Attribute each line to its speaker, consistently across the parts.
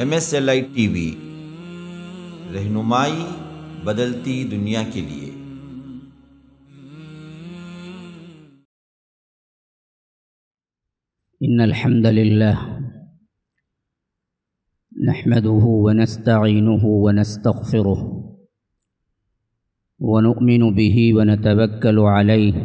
Speaker 1: ایم ایس ایل آئی ٹی وی رہنمائی بدلتی دنیا کے لیے إن الحمد لله نحمده ونستعينه ونستغفره ونؤمن به ونتوكل عليه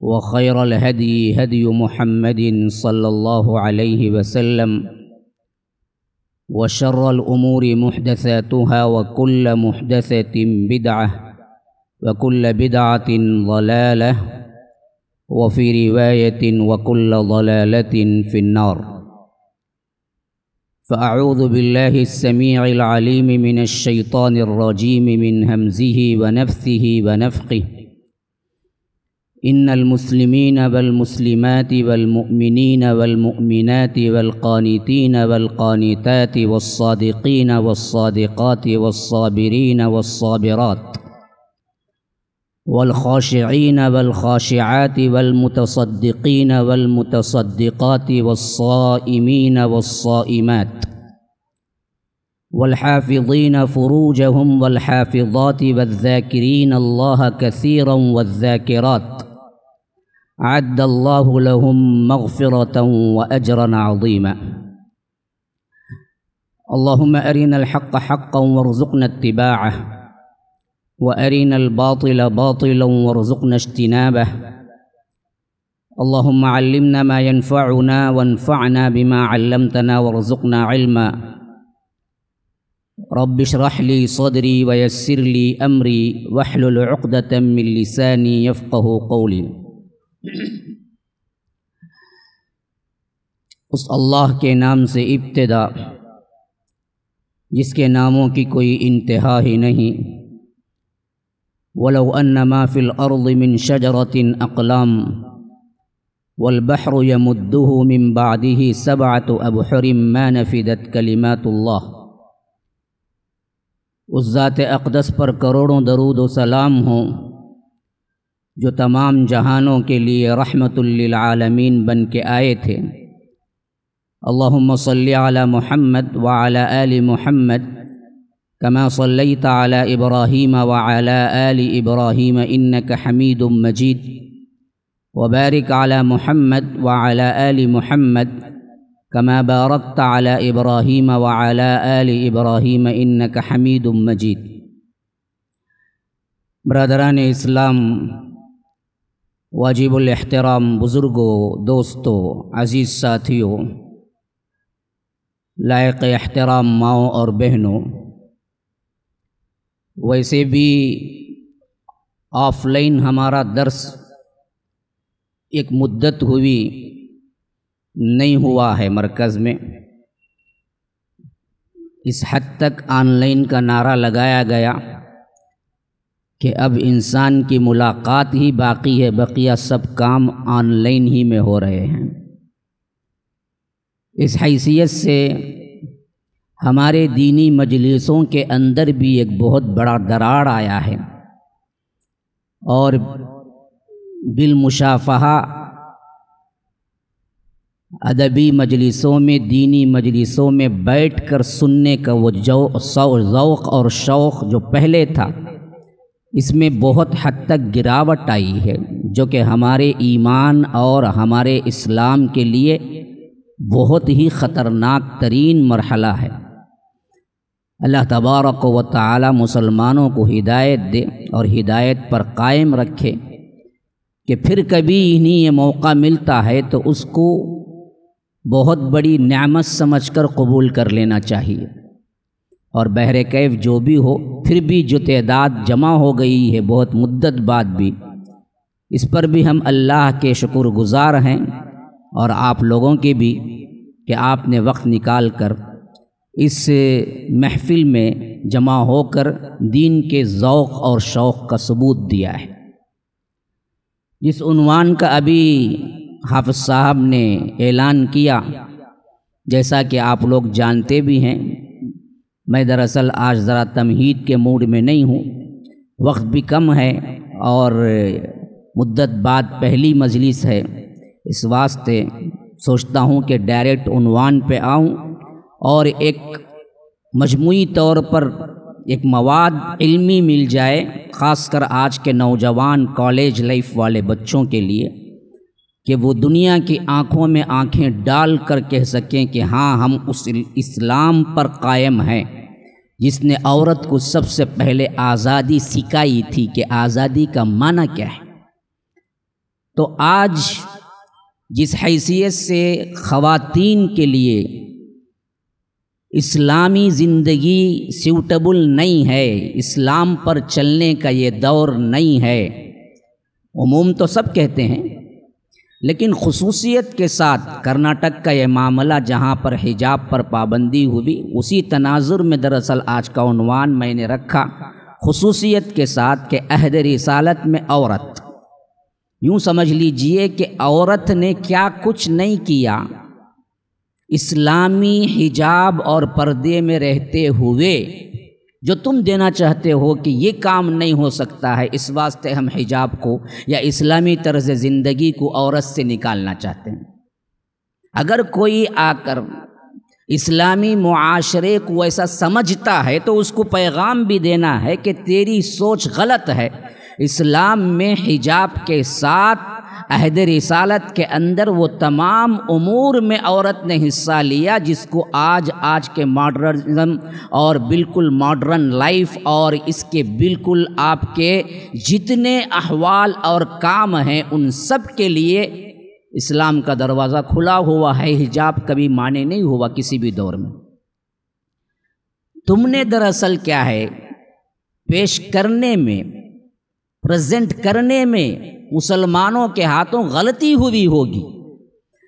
Speaker 1: وخير الهدي هدي محمد صلى الله عليه وسلم وشر الأمور محدثاتها وكل محدثة بدعة وكل بدعة ضلالة وفي رواية وكل ضلالة في النار فأعوذ بالله السميع العليم من الشيطان الرجيم من همزه ونفثه ونفقه إن المسلمين والمسلمات والمؤمنين والمؤمنات والقانتين والقانتات والصادقين والصادقات والصابرين والصابرات والخاشعين والخاشعات والمتصدقين والمتصدقات والصائمين والصائمات والحافظين فروجهم والحافظات والذاكرين الله كثيرا والذاكرات أعد الله لهم مغفرة وأجرا عظيما اللهم أرنا الحق حقا وارزقنا اتباعه وأرنا الباطل باطلا وارزقنا اجتنابه اللهم علمنا ما ينفعنا وانفعنا بما علمتنا وارزقنا علما رب اشرح لي صدري ويسر لي أمري واحلل عقدة من لساني يفقه قولي उस अल्लाह के नाम से इब्तदा जिसके नामों की कोई इंतहा ही नहीं वलो अन्नमा फ़िल अर्दमिन शजरतिन अकलाम वलबहर यमुद्दू मिम बादी सबात अबहरम मैनफ़िदत कलिमातुल्लाह उस ज़ात अक़दस पर करोड़ों दरूद सलाम हों जो तमाम जहानों के लिए रहमतुल्लिल आलमीन बन के आए थे اللهم صل على محمد وعلى آل محمد كما صليت على إبراهيم وعلى آل إبراهيم إنك حميد مجيد وبارك على محمد وعلى آل محمد كما باركت على إبراهيم وعلى آل إبراهيم إنك حميد مجيد برادران إسلام واجب الاحترام بزرگو دوستو عزيز ساتيو लायक अहतराम माओ और बहनों वैसे भी ऑफलाइन हमारा दर्स एक मुद्दत हुई नहीं हुआ है मरकज़ में इस हद तक ऑनलाइन का नारा लगाया गया कि अब इंसान की मुलाकात ही बाकी है बकिया सब काम ऑनलाइन ही में हो रहे हैं इस हैसियत से हमारे दीनी मजलिसों के अंदर भी एक बहुत बड़ा दरार आया है और बिलमुशाफ़ा अदबी मजलिसों में दीनी मजलिसों में बैठकर सुनने का वो जो और शौक़ जो पहले था इसमें बहुत हद तक गिरावट आई है जो कि हमारे ईमान और हमारे इस्लाम के लिए बहुत ही ख़तरनाक तरीन मरहला है अल्लाह तबारक व ताली मुसलमानों को हिदायत दे और हिदायत पर कायम रखे कि फिर कभी इन्हें ये मौका मिलता है तो उसको बहुत बड़ी न्यामत समझकर कबूल कर लेना चाहिए और बहर कैफ जो भी हो फिर भी जो तदाद जमा हो गई है बहुत मुद्दत बाद भी इस पर भी हम अल्लाह के शुक्रगुज़ार हैं और आप लोगों के भी कि आपने वक्त निकाल कर इस महफिल में जमा होकर दीन के ओक़ और शौक़ का सबूत दिया है जिस उनवान का अभी हाफ साहब ने ऐलान किया जैसा कि आप लोग जानते भी हैं मैं दरअसल आज ज़रा तमहीद के मूड में नहीं हूँ वक्त भी कम है और मुद्दत बाद पहली मजलिस है इस वास्ते सोचता हूँ कि डायरेक्ट उनवान पे आऊँ और एक मजमू तौर पर एक मवाद इल्मी मिल जाए ख़ासकर आज के नौजवान कॉलेज लाइफ वाले बच्चों के लिए कि वो दुनिया की आंखों में आंखें डाल कर कह सकें कि हाँ हम उस इस्लाम पर कायम हैं जिसने औरत को सबसे पहले आज़ादी सिखाई थी कि आज़ादी का माना क्या है तो आज जिस हैसियत से ख़वातीन के लिए इस्लामी ज़िंदगी सूटबल नहीं है इस्लाम पर चलने का ये दौर नहीं है उमूम तो सब कहते हैं लेकिन खसूसियत के साथ कर्नाटक का यह मामला जहाँ पर हिजाब पर पाबंदी हुई उसी तनाजुर में दरअसल आज का उनवान मैंने रखा खसूसियत के साथ के अहद रिसालत में औरत यूं समझ लीजिए कि औरत ने क्या कुछ नहीं किया इस्लामी हिजाब और पर्दे में रहते हुए जो तुम देना चाहते हो कि ये काम नहीं हो सकता है इस वास्ते हम हिजाब को या इस्लामी तर्ज ज़िंदगी को औरत से निकालना चाहते हैं अगर कोई आकर इस्लामी माशरे को ऐसा समझता है तो उसको पैगाम भी देना है कि तेरी सोच गलत है इस्लाम में हिजाब के साथ अहद रिसालत के अंदर वो तमाम उमूर में औरत ने हिस्सा लिया जिसको आज आज के मॉडर्निज्म और बिल्कुल मॉडर्न लाइफ और इसके बिल्कुल आपके जितने अहवाल और काम हैं उन सब के लिए इस्लाम का दरवाज़ा खुला हुआ है हिजाब कभी माने नहीं हुआ किसी भी दौर में तुमने दरअसल क्या है पेश करने में प्रेजेंट करने में मुसलमानों के हाथों गलती हुई होगी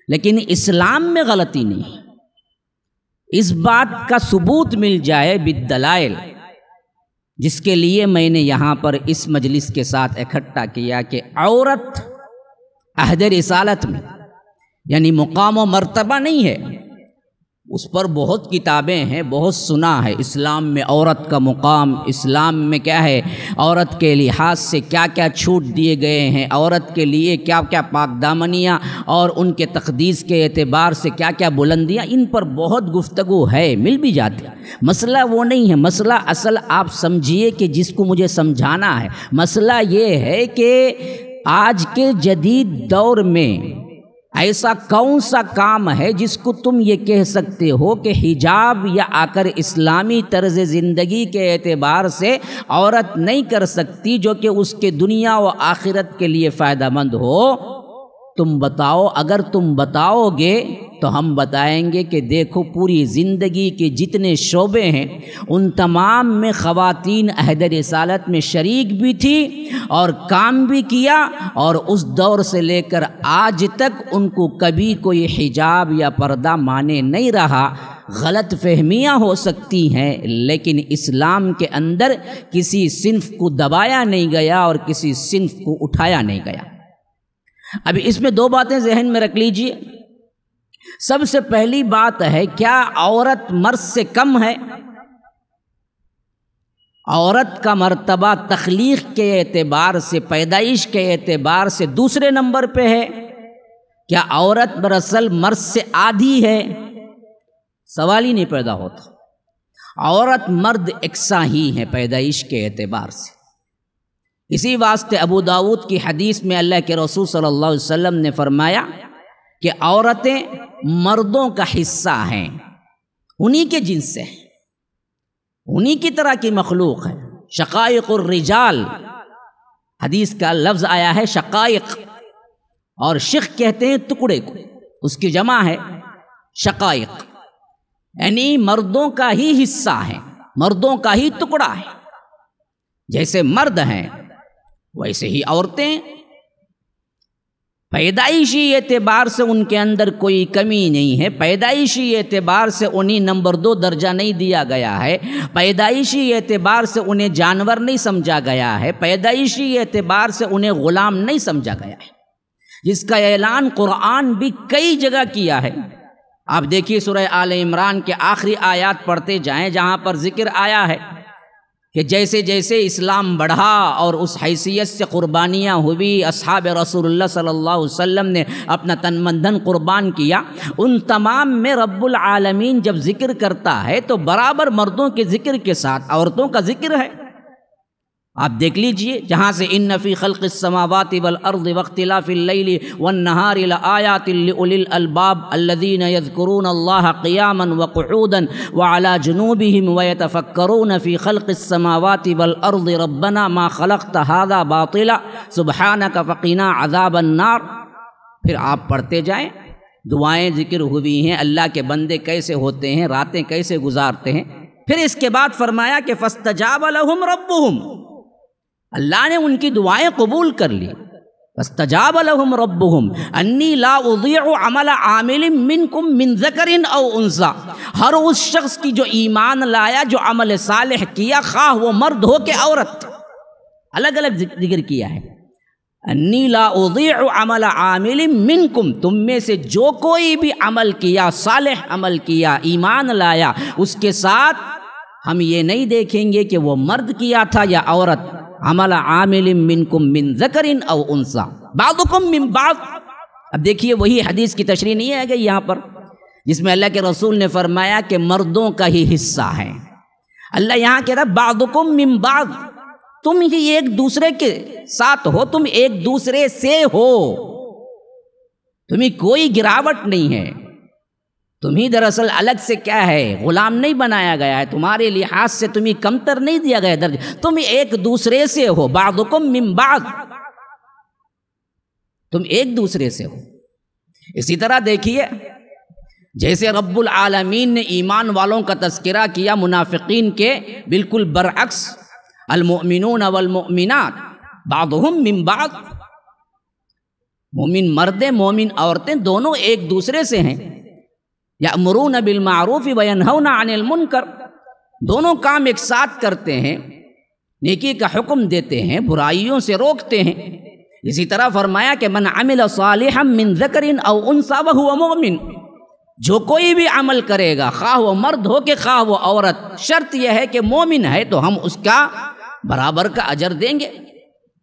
Speaker 1: लेकिन इस्लाम में गलती नहीं इस बात का सबूत मिल जाए बिदलाइल जिसके लिए मैंने यहाँ पर इस मजलिस के साथ इकट्ठा किया कि औरत अहद रिसालत में यानी मुकाम व मरतबा नहीं है उस पर बहुत किताबें हैं बहुत सुना है इस्लाम में औरत का मुकाम इस्लाम में क्या है औरत के लिहाज से क्या क्या छूट दिए गए हैं औरत के लिए क्या क्या पाकदामनियाँ और उनके तकदीस के एतबार से क्या क्या बुलंदियाँ इन पर बहुत गुफ्तगु है मिल भी जाती मसला वो नहीं है मसला असल आप समझिए कि जिसको मुझे समझाना है मसला ये है कि आज के जदीद दौर में ऐसा कौन सा काम है जिसको तुम ये कह सकते हो कि हिजाब या आकर इस्लामी तर्ज ज़िंदगी के एतबार से औरत नहीं कर सकती जो कि उसके दुनिया व आखिरत के लिए फ़ायदा मंद हो तुम बताओ अगर तुम बताओगे तो हम बताएंगे कि देखो पूरी ज़िंदगी के जितने शोबे हैं उन तमाम में ख़वातीन अहद रसालत में शरीक भी थी और काम भी किया और उस दौर से लेकर आज तक उनको कभी कोई हिजाब या पर्दा माने नहीं रहा गलत फहमियाँ हो सकती हैं लेकिन इस्लाम के अंदर किसी सिनफ को दबाया नहीं गया और किसी सिनफ को उठाया नहीं गया अभी इसमें दो बातें जहन में रख लीजिए सबसे पहली बात है क्या औरत मर्द से कम है औरत का मर्तबा तख्लीक के एतबार से पैदाइश के एतबार से दूसरे नंबर पे है क्या औरत दरअसल मर्द से आधी है सवाल ही नहीं पैदा होता औरत मर्द एकसा ही है पैदाइश के एतबार से इसी वास्ते अबू दाऊद की हदीस में अल्लाह के रसूल सल्लल्लाहु अलैहि वसल्लम ने फरमाया कि औरतें मर्दों का हिस्सा हैं उन्हीं के जिन्स से हैं उन्हीं की तरह की मखलूक है शक़ायक़ुर्रिजाल हदीस का लफ्ज़ आया है शक़ायक और शिख कहते हैं टुकड़े को उसकी जमा है शकाइक यानी मर्दों का ही हिस्सा है मर्दों का ही टुकड़ा है जैसे मर्द हैं वैसे ही औरतें पैदाइशी एतबार से उनके अंदर कोई कमी नहीं है पैदाइशी एतबार से उन्हें नंबर दो दर्जा नहीं दिया गया है पैदाइशी एतबार से उन्हें जानवर नहीं समझा गया है पैदाइशी एतबार से उन्हें ग़ुलाम नहीं समझा गया है जिसका ऐलान कुरान भी कई जगह किया है आप देखिए सुरह आल इमरान के आखिरी आयात पढ़ते जाएं जहां पर ज़िक्र आया है कि जैसे जैसे इस्लाम बढ़ा और उस हैसियत से कुर्बानियाँ हुई असहाब रसूल सल्लल्लाहु अलैहि वसल्लम ने अपना तन मन धन कुर्बान किया उन तमाम में रब्बुल आलमीन जब जिक्र करता है तो बराबर मर्दों के जिक्र के साथ औरतों का जिक्र है आप देख लीजिए जहाँ से इन नफ़ी खल्क समावत वल अर्द वख्तिलाफ़िल्ल वन नहारिल आयातिल अलबाब अल्लदीन यदकरून अल्लाह क़ियामन वक़ूदन व अला जनूबिम वतफ़क्रून फ़ी खल्क समावत वल अर्द रब्बना मा खलक तहादा बातिला सुबहाना का फ़कीना अजाबन्नार फिर आप पढ़ते जाएँ दुआएँ ज़िक्र हुई हैं अल्लाह के बंदे कैसे होते हैं रातें कैसे गुजारते हैं फिर इसके बाद फरमाया कि फ़स्तजाब लहम रब्बुहुम अल्लाह ने उनकी दुआएं कबूल कर ली बस तजाब लहम रबहम अन्नी लाउल आमिल मिन कुम मिन जकर उनसा हर उस शख्स की जो ईमान लाया जो अमल साल किया खा वो मर्द हो के औरत अलग अलग जिक्र किया है अन्नी लाउल आमिल मिन कुम तुम में से जो कोई भी अमल किया साल अमल किया ईमान लाया उसके साथ हम ये नहीं देखेंगे कि वो मर्द किया था या औरत अमला आमिल मिनकुम मिन जकरिन अव उनसा बादुकुम मिन बाद अब देखिए वही हदीस की तशरी नहीं है गई यहाँ पर जिसमें अल्लाह के रसूल ने फरमाया कि मर्दों का ही हिस्सा है अल्लाह यहाँ कह रहा बादुकुम मिन बाद तुम ही एक दूसरे के साथ हो तुम एक दूसरे से हो तुम्हें कोई गिरावट नहीं है तुम्हें दरअसल अलग से क्या है ग़ुलाम नहीं बनाया गया है तुम्हारे लिहाज से तुम्हें कमतर नहीं दिया गया दर्ज तुम एक दूसरे से हो बादुकुम बाद तुम एक दूसरे से हो इसी तरह देखिए जैसे रब्बुल आलमीन ने ईमान वालों का तस्करा किया मुनाफिकीन के बिल्कुल बरअक्स अलमोमिन अवलमिनत बाद मोमिन मर्दे मोमिन औरतें दोनों एक दूसरे से हैं या अमरून बिलमारूफ़ी वनहना अनिल मुनकर दोनों काम एक साथ करते हैं नेकी का हुक्म देते हैं बुराइयों से रोकते हैं इसी तरह फरमाया कि मन अमिल हम मिन जकरिन और उनसा वह मोमिन जो कोई भी अमल करेगा खा वो मर्द हो के खा वो औरत शर्त यह है कि मोमिन है तो हम उसका बराबर का अजर देंगे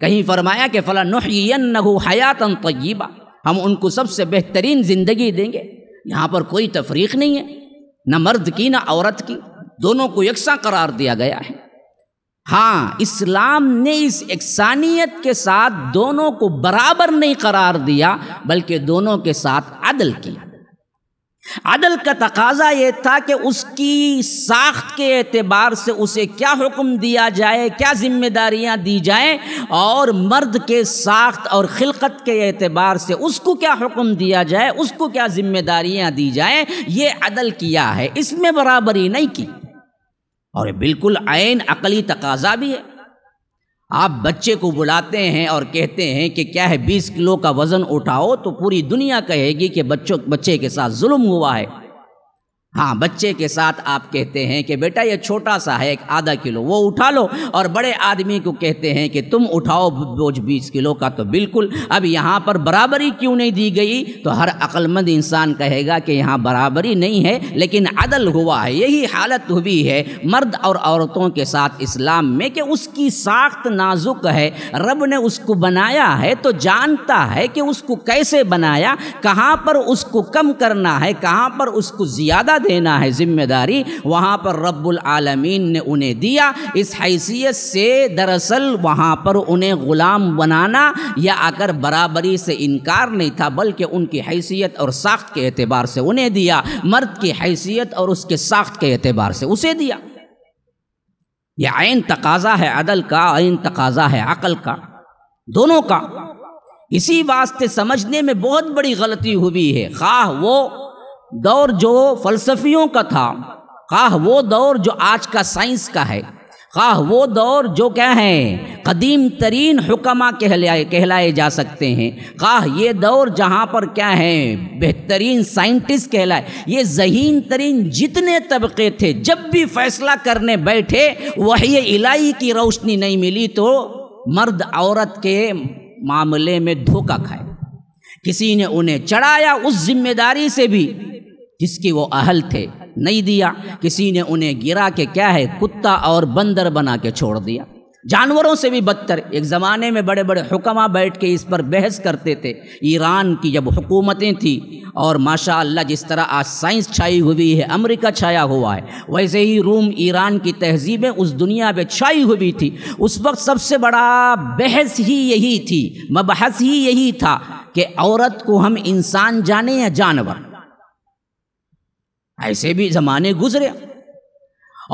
Speaker 1: कहीं फरमाया कि फ़ला नुहयन नगु हयातन तय्यबा हम उनको सबसे बेहतरीन ज़िंदगी देंगे यहाँ पर कोई तफरीक नहीं है न मर्द की ना औरत की दोनों को यकसा करार दिया गया है हाँ इस्लाम ने इस एकसानियत के साथ दोनों को बराबर नहीं करार दिया बल्कि दोनों के साथ अदल किया अदल का तकाजा ये था कि उसकी साख्त के एतबार से उसे क्या हुक्म दिया जाए क्या जिम्मेदारियाँ दी जाए और मर्द के साख्त और खिलकत के एतबार से उसको क्या हुक्म दिया जाए उसको क्या ज़िम्मेदारियाँ दी जाएं ये अदल किया है इसमें बराबरी नहीं की और बिल्कुल आन अकली तकाजा भी है आप बच्चे को बुलाते हैं और कहते हैं कि क्या है बीस किलो का वज़न उठाओ तो पूरी दुनिया कहेगी कि बच्चों बच्चे के साथ जुल्म हुआ है हाँ बच्चे के साथ आप कहते हैं कि बेटा ये छोटा सा है एक आधा किलो वो उठा लो और बड़े आदमी को कहते हैं कि तुम उठाओ बोझ बीस किलो का तो बिल्कुल अब यहाँ पर बराबरी क्यों नहीं दी गई तो हर अक्लमंद इंसान कहेगा कि यहाँ बराबरी नहीं है लेकिन अदल हुआ है यही हालत हुई है मर्द और औरतों के साथ इस्लाम में कि उसकी साख्त नाजुक है रब ने उसको बनाया है तो जानता है कि उसको कैसे बनाया कहाँ पर उसको कम करना है कहाँ पर उसको ज़्यादा देना है ज़िम्मेदारी वहाँ पर रब्बुल आलमीन ने उन्हें दिया इस हैसियत से दरअसल वहाँ पर उन्हें ग़ुलाम बनाना या आकर बराबरी से इनकार नहीं था बल्कि उनकी हैसियत और साख्त के अतबार से उन्हें दिया मर्द की हैसियत और उसके साख्त के अतबार से उसे दिया यह आयन तकाजा है अदल का आयन तकाजा है अकल का दोनों का इसी वास्ते समझने में बहुत बड़ी गलती हुई है खा वो दौर जो फलसफियों का था खाह वो दौर जो आज का साइंस का है खाह वो दौर जो क्या है कदीम तरीन हुक्मा कहलाए कहलाए जा सकते हैं खाह ये दौर जहाँ पर क्या है बेहतरीन साइंटिस्ट कहलाए ये जहीन तरीन जितने तबके थे जब भी फैसला करने बैठे वही इलाही की रोशनी नहीं मिली तो मर्द औरत के मामले में धोखा खाए किसी ने उन्हें चढ़ाया उस जिम्मेदारी से भी जिसके वो अहल थे नहीं दिया किसी ने उन्हें गिरा के क्या है कुत्ता और बंदर बना के छोड़ दिया जानवरों से भी बदतर एक ज़माने में बड़े बड़े हुकमा बैठ के इस पर बहस करते थे ईरान की जब हुकूमतें थी और माशा अल्लाह जिस तरह आज साइंस छाई हुई है अमेरिका छाया हुआ है वैसे ही रूम ईरान की तहजीबें उस दुनिया में छाई हुई थी उस वक्त सबसे बड़ा बहस ही यही थी मबहस ही यही था कि औरत को हम इंसान जाने या जानवर ऐसे भी ज़माने गुजरे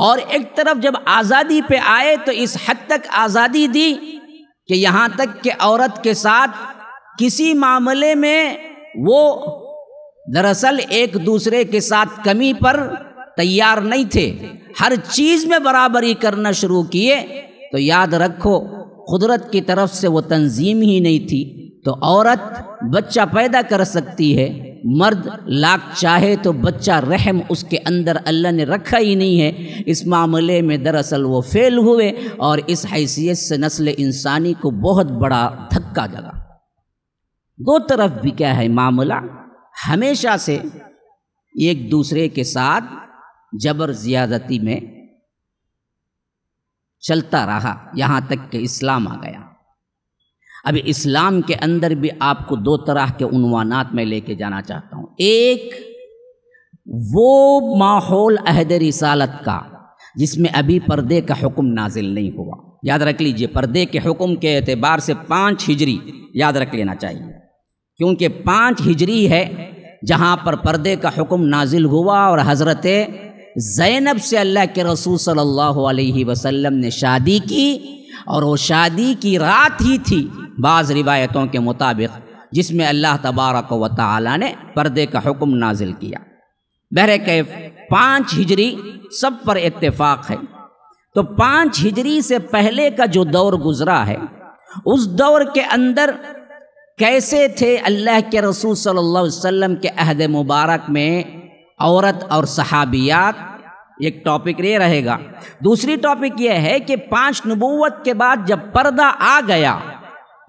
Speaker 1: और एक तरफ जब आज़ादी पे आए तो इस हद तक आज़ादी दी कि यहाँ तक कि औरत के साथ किसी मामले में वो दरअसल एक दूसरे के साथ कमी पर तैयार नहीं थे हर चीज़ में बराबरी करना शुरू किए तो याद रखो कुदरत की तरफ से वो तंजीम ही नहीं थी तो औरत बच्चा पैदा कर सकती है मर्द लाख चाहे तो बच्चा रहम उसके अंदर अल्लाह ने रखा ही नहीं है इस मामले में दरअसल वो फेल हुए और इस हैसियत से नस्ल इंसानी को बहुत बड़ा धक्का लगा दो तरफ भी क्या है मामला हमेशा से एक दूसरे के साथ जबर ज़्यादती में चलता रहा यहाँ तक कि इस्लाम आ गया अब इस्लाम के अंदर भी आपको दो तरह के उनवानात में लेके जाना चाहता हूँ एक वो माहौल अहद रिसालत का जिसमें अभी पर्दे का हुक्म नाजिल नहीं हुआ याद रख लीजिए पर्दे के हुक्म के एतबार से पाँच हिजरी याद रख लेना चाहिए क्योंकि पाँच हिजरी है जहाँ पर पर्दे का हुक्म नाजिल हुआ और हज़रत ज़ैनब से अल्लाह के रसूल सल्लल्लाहु अलैहि वसल्लम ने शादी की और वो शादी की रात ही थी बाज़ रिवायतों के मुताबिक जिसमें अल्लाह तबारक व ताली ने पर्दे का हुक्म नाजिल किया बहर कैफ पाँच हिजरी सब पर इत्तेफाक है तो पाँच हिजरी से पहले का जो दौर गुज़रा है उस दौर के अंदर कैसे थे अल्लाह के रसूल सल्लल्लाहु अलैहि वसल्लम के अहद मुबारक में औरत और सहाबियात एक टॉपिक ये रहेगा दूसरी टॉपिक यह है कि पांच नबूवत के बाद जब पर्दा आ गया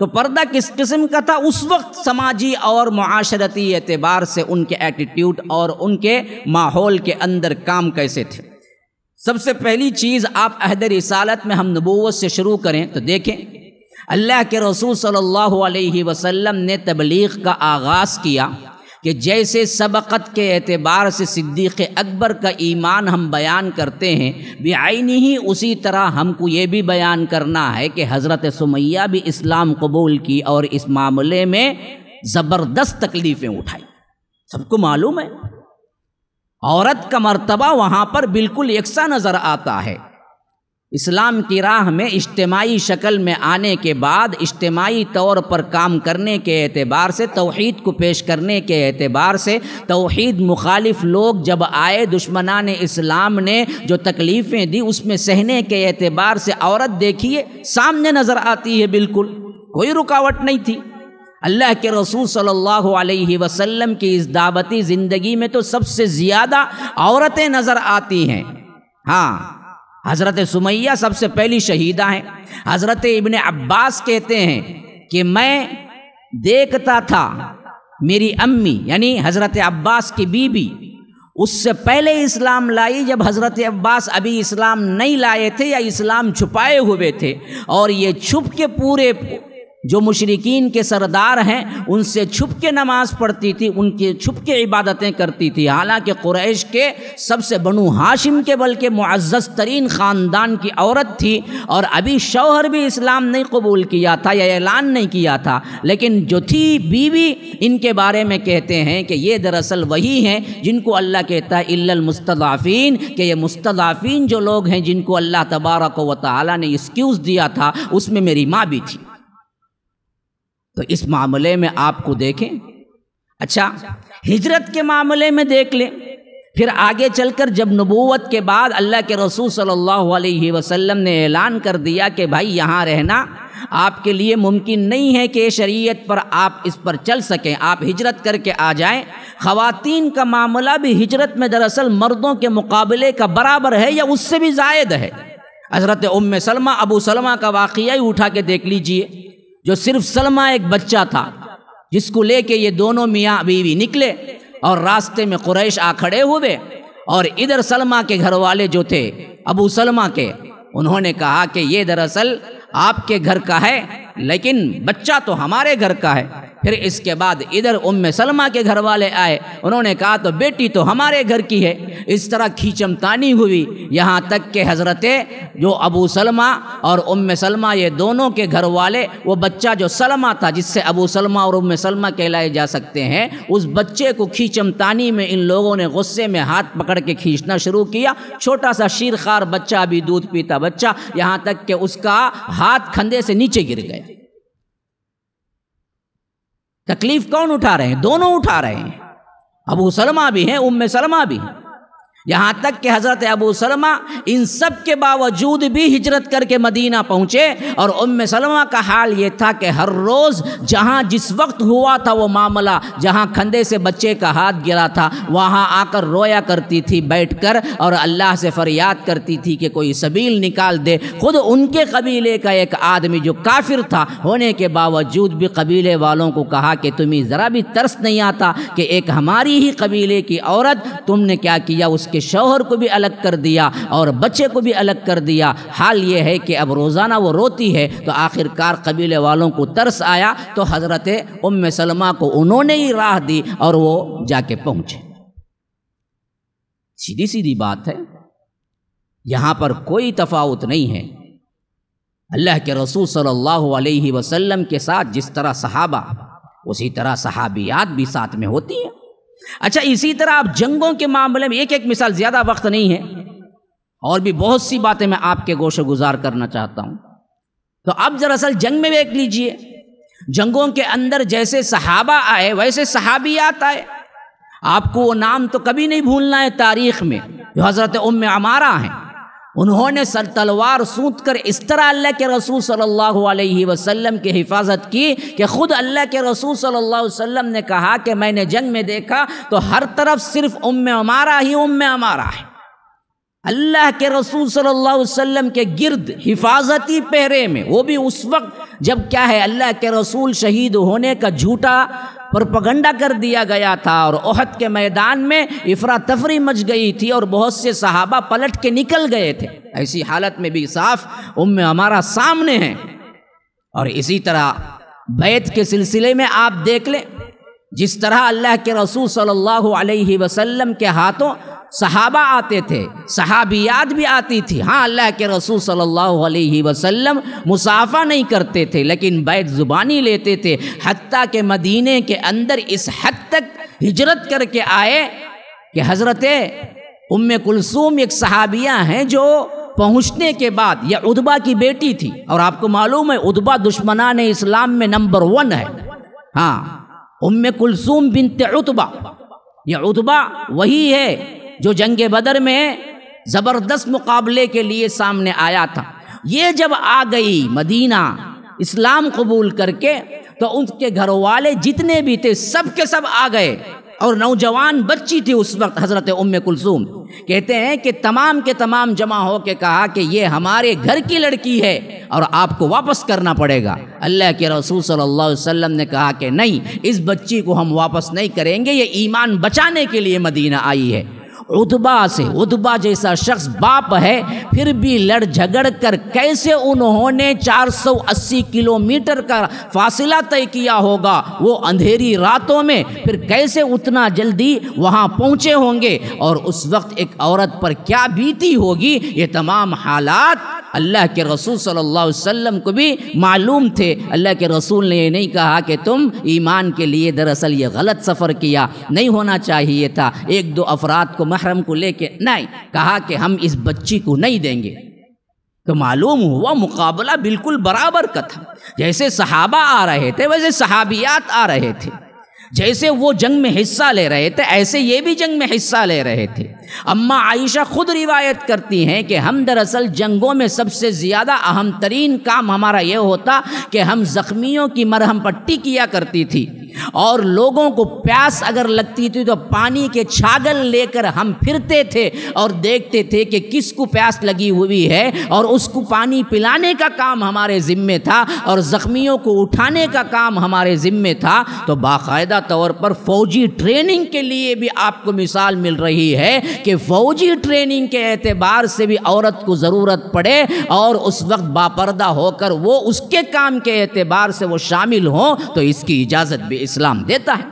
Speaker 1: तो पर्दा किस किस्म का था उस वक्त समाजी और माशरती एतबार से उनके एटीट्यूड और उनके माहौल के अंदर काम कैसे थे सबसे पहली चीज़ आप अहद रिसालत में हम नबूवत से शुरू करें तो देखें अल्लाह के रसूल सल्लल्लाहु अलैहि वसल्लम ने तबलीग का आगाज़ किया कि जैसे सबक़त के एतबार से सिद्दीक़ अकबर का ईमान हम बयान करते हैं आईनी ही उसी तरह हमको ये भी बयान करना है कि हज़रत सुमैया भी इस्लाम कबूल की और इस मामले में ज़बरदस्त तकलीफ़ें उठाई सबको मालूम है औरत का मर्तबा वहाँ पर बिल्कुल यकसा नज़र आता है इस्लाम की राह में इज्तमाही शक्ल में आने के बाद इज्तमाही तौर पर काम करने के एतबार से तोहद को पेश करने के एतबार से तोहद मुखालिफ लोग जब आए दुश्मनान इस्लाम ने जो तकलीफ़ें दी उसमें सहने के एतबार से औरत देखिए सामने नज़र आती है बिल्कुल कोई रुकावट नहीं थी अल्लाह के रसूल सल्लल्लाहु अलैहि वसल्लम की इस दावती ज़िंदगी में तो सबसे ज़्यादा औरतें नज़र आती हैं हाँ हज़रत सुमैया सबसे पहली शहीदा हैं हज़रत इबन अब्बास कहते हैं कि मैं देखता था मेरी अम्मी यानी हज़रत अब्बास की बीबी उससे पहले इस्लाम लाई जब हज़रत अब्बास अभी इस्लाम नहीं लाए थे या इस्लाम छुपाए हुए थे और ये छुप के पूरे जो मुशरकिन के सरदार हैं उनसे छुप के नमाज़ पढ़ती थी उनके छुप के इबादतें करती थी हालांकि कुरैश के सबसे बनु हाशिम के बल्कि मुआज़ तरीन ख़ानदान की औरत थी और अभी शौहर भी इस्लाम नहीं कबूल किया था या ऐलान नहीं किया था लेकिन जो थी बीवी इनके बारे में कहते हैं कि ये दरअसल वही हैं जिनको अल्लाह कहता है इल्लमस्तदाफ़ीन के ये मुस्तदाफ़ीन जो लोग हैं जिनको अल्लाह तबारक व ताली ने एक्सक्यूज़ दिया था उसमें मेरी माँ भी थी तो इस मामले में आपको देखें अच्छा हिजरत के मामले में देख लें फिर आगे चलकर जब नबूवत के बाद अल्लाह के रसूल सल्लल्लाहु अलैहि वसल्लम ने ऐलान कर दिया कि भाई यहाँ रहना आपके लिए मुमकिन नहीं है कि शरीयत पर आप इस पर चल सकें आप हिजरत करके आ जाएं ख़वातीन का मामला भी हिजरत में दरअसल मर्दों के मुकाबले का बराबर है या उससे भी जायद है हज़रत उम सलमा अबू सलमा का वाक़ ही उठा के देख लीजिए जो सिर्फ सलमा एक बच्चा था जिसको लेके ये दोनों मियाँ बीवी निकले और रास्ते में कुरैश आ खड़े हुए और इधर सलमा के घर वाले जो थे अबू सलमा के उन्होंने कहा कि ये दरअसल आपके घर का है लेकिन बच्चा तो हमारे घर का है फिर इसके बाद इधर उम सलमा के घर वाले आए उन्होंने कहा तो बेटी तो हमारे घर की है इस तरह खींचमतानी हुई यहाँ तक के हज़रत जो अबू सलमा और उम सलमा ये दोनों के घर वाले वो बच्चा जो सलमा था जिससे अबू सलमा और उम सलमा कहलाए जा सकते हैं उस बच्चे को खींचमतानी में इन लोगों ने गुस्से में हाथ पकड़ के खींचना शुरू किया छोटा सा शीरखार बच्चा अभी दूध पीता बच्चा यहाँ तक के उसका हाथ खंधे से नीचे गिर गया तकलीफ कौन उठा रहे हैं दोनों उठा रहे हैं अबू सलमा भी हैं उम्म सलमा भी हैं यहाँ तक कि हज़रत अबू सलमा इन सब के बावजूद भी हिजरत करके मदीना पहुँचे और उम सलमा का हाल ये था कि हर रोज़ जहाँ जिस वक्त हुआ था वो मामला जहाँ खंदे से बच्चे का हाथ गिरा था वहाँ आकर रोया करती थी बैठकर और अल्लाह से फरियाद करती थी कि कोई सबील निकाल दे खुद उनके कबीले का एक आदमी जो काफिर था होने के बावजूद भी कबीले वालों को कहा कि तुम्हें ज़रा भी तरस नहीं आता कि एक हमारी ही कबीले की औरत तुमने क्या किया उस उसके शौहर को भी अलग कर दिया और बच्चे को भी अलग कर दिया हाल ये है कि अब रोज़ाना वो रोती है तो आखिरकार कबीले वालों को तरस आया तो हज़रत उम सलमा को उन्होंने ही राह दी और वो जाके पहुँचे सीधी सीधी बात है यहाँ पर कोई तफावत नहीं है अल्लाह के रसूल सल्लल्लाहु अलैहि वसल्लम के साथ जिस तरह सहाबा उसी तरह सहाबियात भी साथ में होती हैं अच्छा इसी तरह आप जंगों के मामले में एक एक मिसाल ज़्यादा वक्त नहीं है और भी बहुत सी बातें मैं आपके गोश गुजार करना चाहता हूँ तो अब दरअसल जंग में देख लीजिए जंगों के अंदर जैसे सहाबा आए वैसे सहाबियात आए आपको वो नाम तो कभी नहीं भूलना है तारीख में जो हज़रत उम अमारा हैं उन्होंने सर तलवार सूत कर इस तरह अल्लाह के रसूल सल्लल्लाहु अलैहि वसल्लम की हिफाजत की कि ख़ुद अल्लाह के रसूल सल्लल्लाहु अलैहि वसल्लम ने कहा कि मैंने जंग में देखा तो हर तरफ सिर्फ उम अमारा ही उम अमारा है अल्लाह के रसूल सल्लल्लाहु अलैहि वसल्लम के गिर्द हिफाजती पहरे में वो भी उस वक्त जब क्या है अल्लाह के रसूल शहीद होने का झूठा परपगंडा कर दिया गया था और ओहद के मैदान में इफरा तफरी मच गई थी और बहुत से सहाबा पलट के निकल गए थे ऐसी हालत में भी साफ उम हमारा सामने है और इसी तरह बैत के सिलसिले में आप देख लें जिस तरह अल्लाह के रसूल सल्लल्लाहु अलैहि वसल्लम के हाथों सहाबा आते थे सहाबियात भी आती थी हाँ अल्लाह के रसूल सल्लल्लाहु अलैहि वसल्लम मुसाफा नहीं करते थे लेकिन बैत ज़ुबानी लेते थे हती के मदीने के अंदर इस हद तक हिजरत करके आए कि हज़रत उम कुलसूम एक सहाबिया हैं जो पहुंचने के बाद यह उदबा की बेटी थी और आपको मालूम है उदबा दुश्मनान इस्लाम में नंबर वन है हाँ उम कुलसूम बिनते उतबा यह उतबा वही है जो जंग बदर में ज़बरदस्त मुकाबले के लिए सामने आया था ये जब आ गई मदीना इस्लाम कबूल करके तो उनके घर वाले जितने भी थे सब के सब आ गए और नौजवान बच्ची थी उस वक्त हज़रत उम कुलसूम कहते हैं कि तमाम के तमाम जमा हो के कहा कि ये हमारे घर की लड़की है और आपको वापस करना पड़ेगा अल्लाह के रसूल सल्लल्लाहु अलैहि वसल्लम ने कहा कि नहीं इस बच्ची को हम वापस नहीं करेंगे ये ईमान बचाने के लिए मदीना आई है उतबा से उतबा जैसा शख्स बाप है फिर भी लड़ झगड़ कर कैसे उन्होंने 480 किलोमीटर का फासला तय किया होगा वो अंधेरी रातों में फिर कैसे उतना जल्दी वहाँ पहुँचे होंगे और उस वक्त एक औरत पर क्या बीती होगी ये तमाम हालात अल्लाह के रसूल सल्लल्लाहु अलैहि वसल्लम को भी मालूम थे अल्लाह के रसूल ने ये नहीं कहा कि तुम ईमान के लिए दरअसल ये गलत सफ़र किया नहीं होना चाहिए था एक दो अफराद को मह महरम को लेके नहीं कहा कि हम इस बच्ची को नहीं देंगे तो मालूम हुआ मुकाबला बिल्कुल बराबर का था जैसे सहाबा आ रहे थे वैसे सहाबियात आ रहे थे जैसे वो जंग में हिस्सा ले रहे थे ऐसे ये भी जंग में हिस्सा ले रहे थे अम्मा आयशा खुद रिवायत करती हैं कि हम दरअसल जंगों में सबसे ज़्यादा अहम तरीन काम हमारा ये होता कि हम ज़ख्मियों की मरहम पट्टी किया करती थी और लोगों को प्यास अगर लगती थी तो पानी के छागल लेकर हम फिरते थे और देखते थे कि किसको प्यास लगी हुई है और उसको पानी पिलाने का काम हमारे ज़िम्मे था और ज़ख्मियों को उठाने का काम हमारे ज़िम्मे था तो बाकायदा तौर पर फ़ौजी ट्रेनिंग के लिए भी आपको मिसाल मिल रही है कि फ़ौजी ट्रेनिंग के एतबार से भी औरत को ज़रूरत पड़े और उस वक्त बापर्दा होकर वो उसके काम के एतबार से वो शामिल हों तो इसकी इजाज़त भी इस्लाम देता है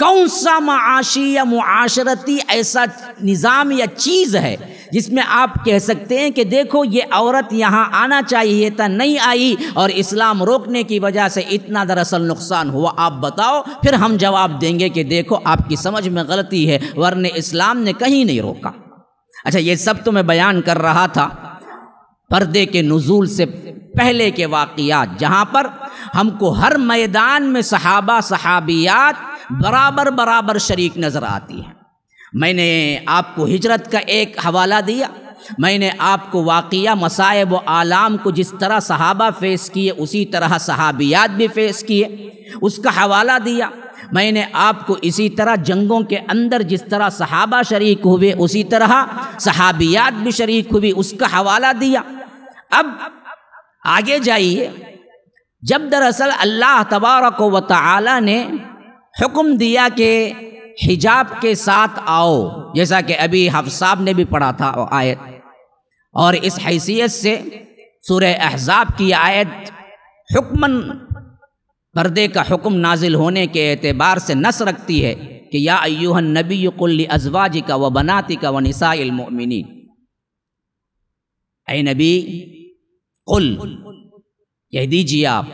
Speaker 1: कौन सा माशी या माशरती ऐसा निज़ाम या चीज़ है जिसमें आप कह सकते हैं कि देखो ये औरत यहाँ आना चाहिए था नहीं आई और इस्लाम रोकने की वजह से इतना दरअसल नुकसान हुआ आप बताओ फिर हम जवाब देंगे कि देखो आपकी समझ में गलती है वरने इस्लाम ने कहीं नहीं रोका अच्छा ये सब तो मैं बयान कर रहा था पर्दे के नज़ूल से पहले के वाक़ियात जहाँ पर हमको हर मैदान में सहाबा सहाबियात बराबर बराबर शरीक नज़र आती हैं मैंने आपको हिजरत का एक हवाला दिया मैंने आपको वाक़ मसायब व आलाम को जिस तरह सहाबा फेस किए उसी तरह सहाबियात भी फेस किए उसका हवाला दिया मैंने आपको इसी तरह जंगों के अंदर जिस तरह सहाबा शरीक हुए उसी तरह सहाबियात भी शरीक हुई उसका हवाला दिया अब आगे जाइए जब दरअसल अल्लाह तबारक व तआला ने हुक्म दिया कि हिजाब के साथ आओ जैसा कि अभी हफ साहब ने भी पढ़ा था आयत और इस हैसियत से सूर्य अहजाब की आयत हुक्मन पर्दे का हुक्म नाजिल होने के एतबार से नस रखती है कि या अयूहन नबी कुल अजवाजी का व बनाती का व निसामिन ए नबी कुल कह दीजिए आप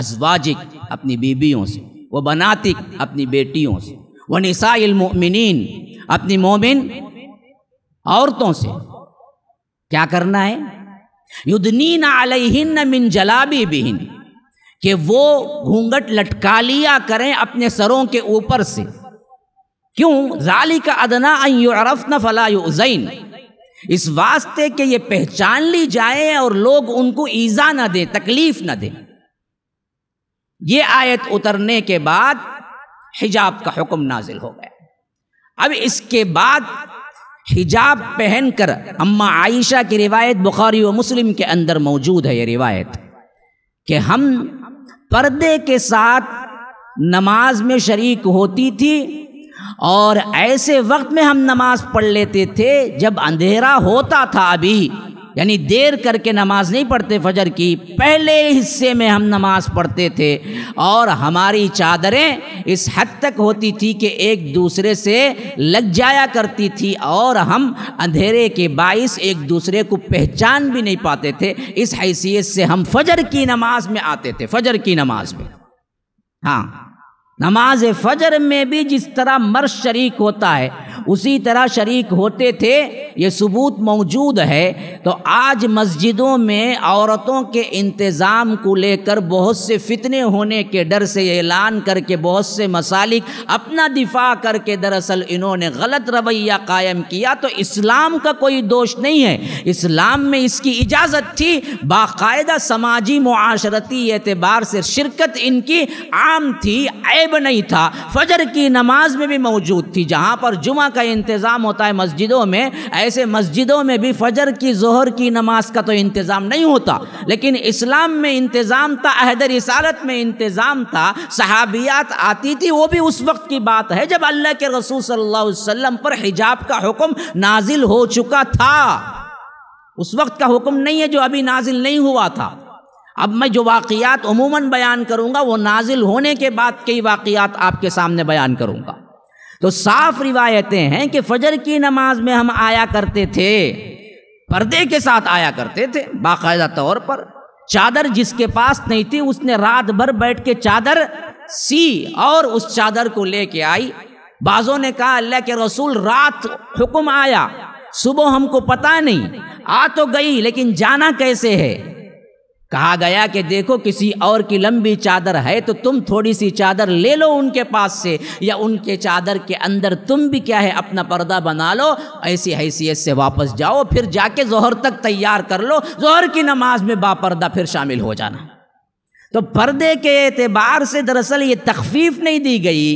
Speaker 1: अजवाजिक अपनी बीबियों से व बनातिक अपनी बेटियों से व निसाइलमिन अपनी मोमिन औरतों से क्या करना है युद्धनीन अलहिन मिन जलाबी बिहिन कि वो घूंघट लटका लिया करें अपने सरों के ऊपर से क्यों जाली का अदना अरफ न फला जैन इस वास्ते कि ये पहचान ली जाए और लोग उनको ईज़ा ना दें तकलीफ ना दें ये आयत उतरने के बाद हिजाब का हुक्म नाजिल हो गया अब इसके बाद हिजाब पहनकर अम्मा आयशा की रिवायत बुखारी व मुस्लिम के अंदर मौजूद है ये रिवायत कि हम पर्दे के साथ नमाज में शरीक होती थी और ऐसे वक्त में हम नमाज़ पढ़ लेते थे जब अंधेरा होता था अभी यानी देर करके नमाज नहीं पढ़ते फजर की पहले हिस्से में हम नमाज पढ़ते थे और हमारी चादरें इस हद तक होती थी कि एक दूसरे से लग जाया करती थी और हम अंधेरे के बाइस एक दूसरे को पहचान भी नहीं पाते थे इस हैसियत से हम फजर की नमाज में आते थे फजर की नमाज में हाँ नमाज फजर में भी जिस तरह मर शरीक होता है उसी तरह शरीक होते थे ये सबूत मौजूद है तो आज मस्जिदों में औरतों के इंतज़ाम को लेकर बहुत से फितने होने के डर से ऐलान करके बहुत से मसालिक अपना दिफा करके दरअसल इन्होंने गलत रवैया कायम किया तो इस्लाम का कोई दोष नहीं है इस्लाम में इसकी इजाज़त थी बाकायदा समाजी माशरती एतबार से शिरकत इनकी आम थी ऐब गायब नहीं था फजर की नमाज में भी मौजूद थी जहाँ पर जुमा का इंतज़ाम होता है मस्जिदों में ऐसे मस्जिदों में भी फजर की जहर की नमाज का तो इंतज़ाम नहीं होता लेकिन इस्लाम में इंतज़ाम था अहद रिसालत में इंतज़ाम था सहाबियात आती थी वो भी उस वक्त की बात है जब अल्लाह के रसूल सल्लल्लाहु अलैहि वसल्लम पर हिजाब का हुक्म नाजिल हो चुका था उस वक्त का हुक्म नहीं है जो अभी नाजिल नहीं हुआ था अब मैं जो वाक़ात अमूमन बयान करूँगा वो नाजिल होने के बाद कई वाक़ात आपके सामने बयान करूँगा तो साफ रिवायतें हैं कि फजर की नमाज में हम आया करते थे पर्दे के साथ आया करते थे बाकायदा तौर पर चादर जिसके पास नहीं थी उसने रात भर बैठ के चादर सी और उस चादर को लेके आई बाज़ों ने कहा अल्लाह के रसूल रात हुक्म आया सुबह हमको पता नहीं आ तो गई लेकिन जाना कैसे है कहा गया कि देखो किसी और की लंबी चादर है तो तुम थोड़ी सी चादर ले लो उनके पास से या उनके चादर के अंदर तुम भी क्या है अपना पर्दा बना लो ऐसी हैसियत से वापस जाओ फिर जाके जहर तक तैयार कर लो जहर की नमाज में बापर्दा फिर शामिल हो जाना तो पर्दे के एतबार से दरअसल ये तखफीफ नहीं दी गई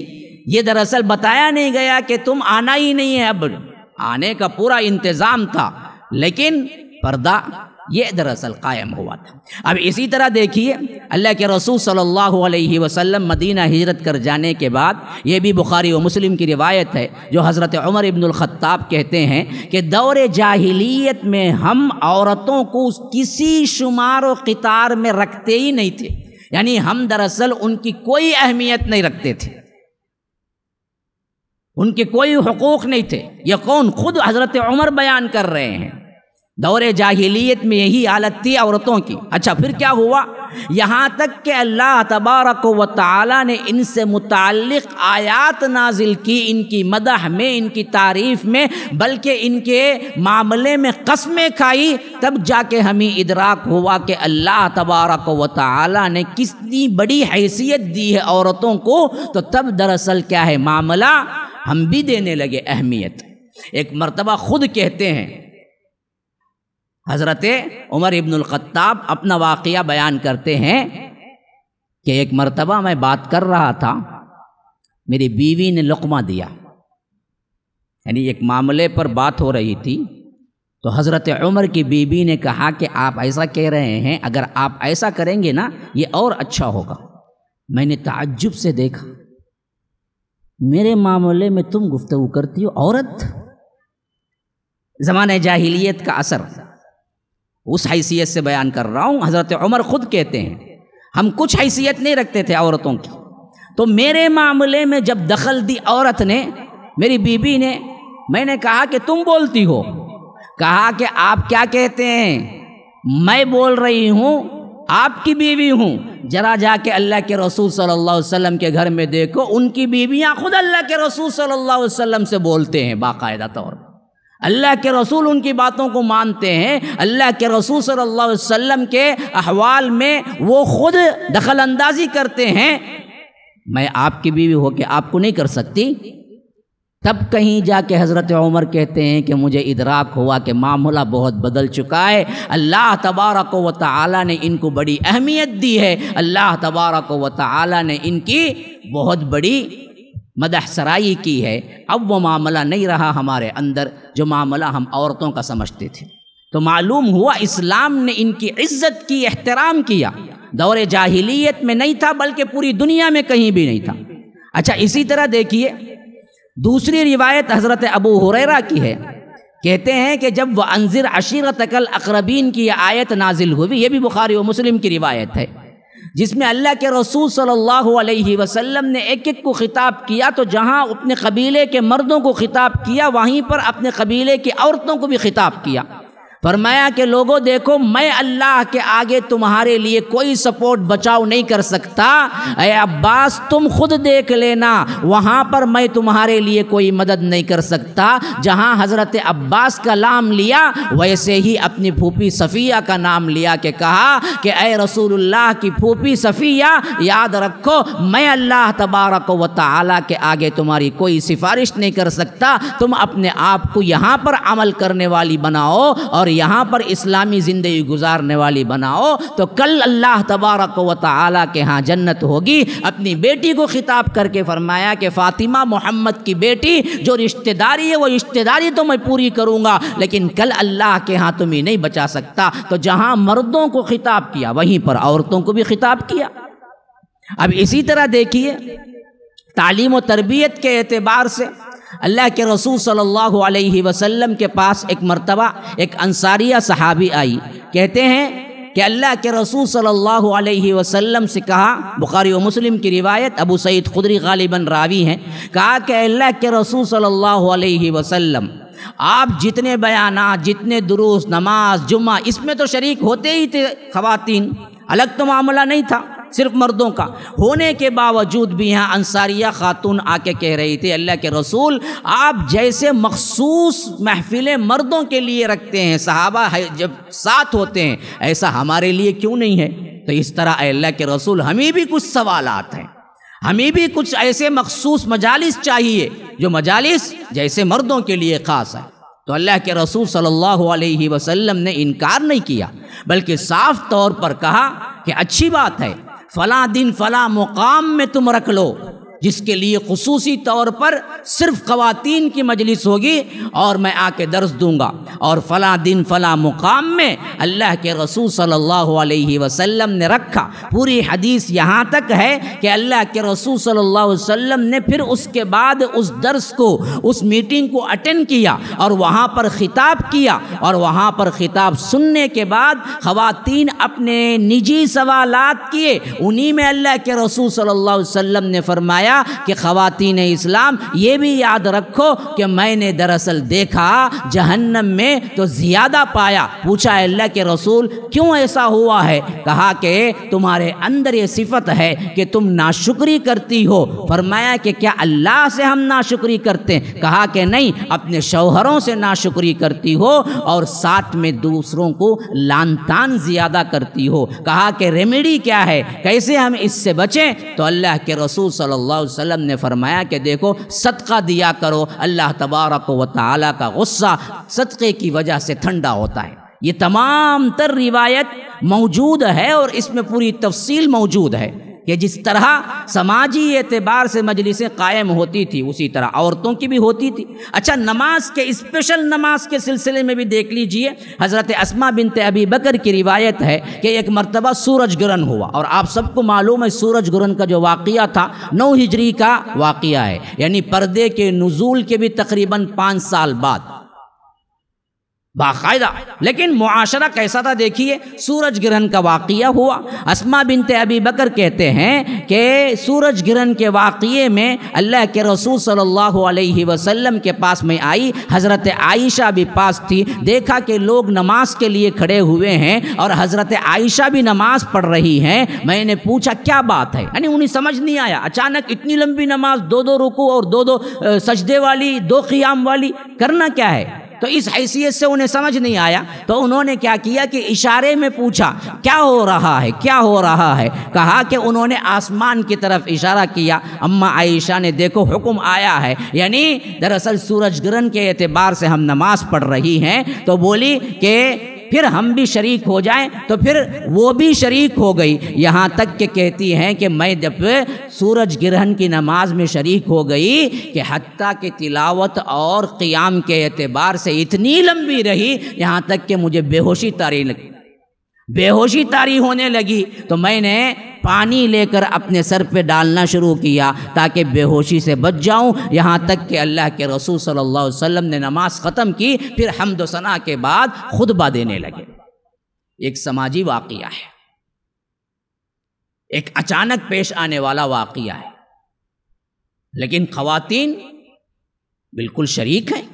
Speaker 1: ये दरअसल बताया नहीं गया कि तुम आना ही नहीं है अब आने का पूरा इंतज़ाम था लेकिन पर्दा ये दरअसल कायम हुआ था अब इसी तरह देखिए अल्लाह के रसूल सल्लल्लाहु अलैहि वसल्लम मदीना हिजरत कर जाने के बाद ये भी बुखारी व मुस्लिम की रिवायत है जो हज़रत उमर इब्न ख़त्ताब कहते हैं कि दौर जाहिलियत में हम औरतों को किसी शुमार व कतार में रखते ही नहीं थे यानी हम दरअसल उनकी कोई अहमियत नहीं रखते थे उनके कोई हकूक़ नहीं थे ये कौन खुद हज़रत उमर बयान कर रहे हैं दौर जाहिलियत में यही हालत थी औरतों की अच्छा फिर क्या हुआ यहाँ तक कि अल्लाह तबारक व ताली ने इनसे मुतक़ आयात नाजिल की इनकी मदह में इनकी तारीफ़ में बल्कि इनके मामले में कस्में खाई तब जाके हमें इदराक हुआ कि अल्लाह तबारक व ताली ने कितनी बड़ी हैसियत दी है औरतों को तो तब दरअसल क्या है मामला हम भी देने लगे अहमियत एक मरतबा ख़ुद कहते हैं हज़रत उमर ख़त्ताब अपना वाक़ बयान करते हैं कि एक मरतबा मैं बात कर रहा था मेरी बीवी ने लकमा दिया यानी एक मामले पर बात हो रही थी तो हज़रत उमर की बीवी ने कहा कि आप ऐसा कह रहे हैं अगर आप ऐसा करेंगे ना ये और अच्छा होगा मैंने ताज्जुब से देखा मेरे मामले में तुम गुफ्तु करती हो औरत ज़माने जाहिलियत का असर उस हैसियत से बयान कर रहा हूँ हज़रत उमर ख़ुद कहते हैं हम कुछ हैसियत नहीं रखते थे औरतों की तो मेरे मामले में जब दखल दी औरत ने मेरी बीबी ने मैंने कहा कि तुम बोलती हो कहा कि आप क्या कहते हैं मैं बोल रही हूँ आपकी बीवी हूँ जरा जाके अल्लाह के रसूल सल्लल्लाहु अलैहि वसल्लम के घर में देखो उनकी बीवियाँ खुद अल्लाह के रसूल सल्लल्लाहु अलैहि वसल्लम से बोलते हैं बाकायदा तौर पर अल्लाह के रसूल उनकी बातों को मानते हैं अल्लाह के रसूल सल्लल्लाहु अलैहि वसल्लम के अहवाल में वो खुद दखल अंदाजी करते हैं मैं आपकी बीवी हो के आपको नहीं कर सकती तब कहीं जाके हज़रत उमर कहते हैं कि मुझे इदराक हुआ कि मामला बहुत बदल चुका है अल्लाह तबारक व ताली ने इनको बड़ी अहमियत दी है अल्लाह तबारक व ताली ने इनकी बहुत बड़ी मदह सराई की है अब वो मामला नहीं रहा हमारे अंदर जो मामला हम औरतों का समझते थे तो मालूम हुआ इस्लाम ने इनकी इज्जत की एहतराम किया दौर जाहिलियत में नहीं था बल्कि पूरी दुनिया में कहीं भी नहीं था अच्छा इसी तरह देखिए दूसरी रिवायत हज़रत अबू हुररा की है कहते हैं कि जब वह अनजर अशीरत अकल अकरबीन की आयत नाजिल हुई ये भी बुखारी व मुस्लिम की रिवायत है जिसमें अल्लाह के रसूल सल्लल्लाहु अलैहि वसल्लम ने एक एक को ख़िताब किया तो जहाँ अपने कबीले के मर्दों को ख़िताब किया वहीं पर अपने कबीले की औरतों को भी ख़िताब किया फरमाया कि लोगों देखो मैं अल्लाह के आगे तुम्हारे लिए कोई सपोर्ट बचाव नहीं कर सकता अरे अब्बास तुम खुद देख लेना वहाँ पर मैं तुम्हारे लिए कोई मदद नहीं कर सकता जहाँ हज़रत अब्बास का नाम लिया वैसे ही अपनी फूफी सफ़िया का नाम लिया के कहा कि अय रसूलुल्लाह की फूफी सफ़िया याद रखो मैं अल्लाह तबारक व तला के आगे तुम्हारी कोई सिफारिश नहीं कर सकता तुम अपने आप को यहाँ पर अमल करने वाली बनाओ और और यहाँ पर इस्लामी ज़िंदगी गुजारने वाली बनाओ तो कल अल्लाह तबारक व ताली के यहाँ जन्नत होगी अपनी बेटी को ख़िताब करके फरमाया कि फ़ातिमा मोहम्मद की बेटी जो रिश्तेदारी है वो रिश्तेदारी तो मैं पूरी करूँगा लेकिन कल अल्लाह के यहाँ तुम्हें नहीं बचा सकता तो जहाँ मर्दों को ख़िताब किया वहीं पर औरतों को भी ख़िताब किया अब इसी तरह देखिए तालीम तरबियत के एतबार से अल्लाह के रसूल सल्लल्लाहु अलैहि वसल्लम के पास एक मर्तबा एक अंसारिया सहाबी आई कहते हैं कि अल्लाह के रसूल सल्लल्लाहु अलैहि वसल्लम से कहा बुखारी व मुस्लिम की रिवायत अबू सईद खुदरी गालिबन रावी हैं कहा कि अल्लाह के रसूल सल्लल्लाहु अलैहि वसल्लम आप जितने बयान जितने दुरुस्त नमाज जुम्मा इसमें तो शरीक होते ही थे ख़वान अलग तो मामला नहीं था सिर्फ मर्दों का होने के बावजूद भी यहाँ अंसारिया खातून आके कह रही थी अल्लाह के रसूल आप जैसे मखसूस महफिलें मर्दों के लिए रखते हैं सहाबा है जब साथ होते हैं ऐसा हमारे लिए क्यों नहीं है तो इस तरह अल्लाह के रसूल हमें भी कुछ सवाल आते हैं हमें भी कुछ ऐसे मखसूस मजालस चाहिए जो मजालस जैसे मर्दों के लिए ख़ास है तो अल्लाह के रसूल सल्लल्लाहु अलैहि वसल्लम ने इनकार नहीं किया बल्कि साफ तौर पर कहा कि अच्छी बात है फला दिन फला मुकाम में तुम रख लो जिसके लिए खसूसी तौर पर सिर्फ खवतिन की मजलिस होगी और मैं आके दर्स दूंगा और फ़ला दिन फ़ला मुकाम में अल्लाह के रसूल सल्लल्लाहु अलैहि वसल्लम ने रखा पूरी हदीस यहाँ तक है कि अल्लाह के रसूल सल्लल्लाहु अलैहि वसल्लम ने फिर उसके बाद उस दर्स को उस मीटिंग को अटेंड किया और वहाँ पर ख़िताब किया और वहाँ पर ख़िताब सुनने के बाद ख़वातीन अपने निजी सवाल किए उन्हीं में अल्लाह के रसूल सल्लल्लाहु अलैहि वसल्लम ने फरमाया फरमाया कि ख़वातीन इस्लाम ये भी याद रखो कि मैंने दरअसल देखा जहन्नम में तो ज़्यादा पाया पूछा अल्लाह के रसूल क्यों ऐसा हुआ है कहा कि तुम्हारे अंदर ये सिफत है कि तुम नाशुक्री करती हो फरमाया कि क्या अल्लाह से हम नाशुक्री करते हैं कहा कि नहीं अपने शौहरों से नाशुक्री करती हो और साथ में दूसरों को लानतान ज़्यादा करती हो कहा कि रेमेडी क्या है कैसे हम इससे बचें तो अल्लाह के रसूल सल्ला वसल्लम ने फरमाया कि देखो सदका दिया करो अल्लाह तबारक व ताली का गुस्सा सदक़े की वजह से ठंडा होता है ये तमाम तर रिवायत मौजूद है और इसमें पूरी तफसील मौजूद है कि जिस तरह समाजी एतबार से मजलिसें कायम होती थी उसी तरह औरतों की भी होती थी अच्छा नमाज के स्पेशल नमाज के सिलसिले में भी देख लीजिए हज़रत असमा बिनते अबी बकर की रिवायत है कि एक मरतबा सूरज ग्रहण हुआ और आप सबको मालूम है सूरज ग्रहण का जो वाक़ था नौ हिजरी का वाक़ है यानी पर्दे के नज़ूल के भी तकरीबन पाँच साल बाद बाकायदा लेकिन मुआशरा कैसा था देखिए सूरज ग्रहण का वाक़ हुआ असमा बिनते अबी बकर कहते हैं कि सूरज ग्रहण के वाक़े में अल्लाह के रसूल सल्लल्लाहु अलैहि वसल्लम के पास में आई हज़रत आयशा भी पास थी देखा कि लोग नमाज के लिए खड़े हुए हैं और हज़रत आयशा भी नमाज पढ़ रही हैं मैंने पूछा क्या बात है यानी उन्हें समझ नहीं आया अचानक इतनी लंबी नमाज दो दो रुकू और दो दो सजदे वाली दो क़ियाम वाली करना क्या है तो इस हैसियत से उन्हें समझ नहीं आया तो उन्होंने क्या किया कि इशारे में पूछा क्या हो रहा है क्या हो रहा है कहा कि उन्होंने आसमान की तरफ इशारा किया अम्मा आयशा ने देखो हुक्म आया है यानी दरअसल सूरज ग्रहण के एतबार से हम नमाज पढ़ रही हैं तो बोली कि फिर हम भी शरीक हो जाएं तो फिर वो भी शरीक हो गई यहाँ तक के कहती हैं कि मैं जब सूरज ग्रहण की नमाज में शरीक हो गई कि हती की तिलावत और क़्याम के एतबार से इतनी लंबी रही यहाँ तक कि मुझे बेहोशी तारी लगी बेहोशी तारी होने लगी तो मैंने पानी लेकर अपने सर पे डालना शुरू किया ताकि बेहोशी से बच जाऊं यहाँ तक कि अल्लाह के रसूल सल्लल्लाहु अलैहि वसल्लम ने नमाज ख़त्म की फिर हमद सना के बाद खुतबा देने लगे एक समाजी वाक़ है एक अचानक पेश आने वाला वाकिया है लेकिन ख़वातीन बिल्कुल शरीक हैं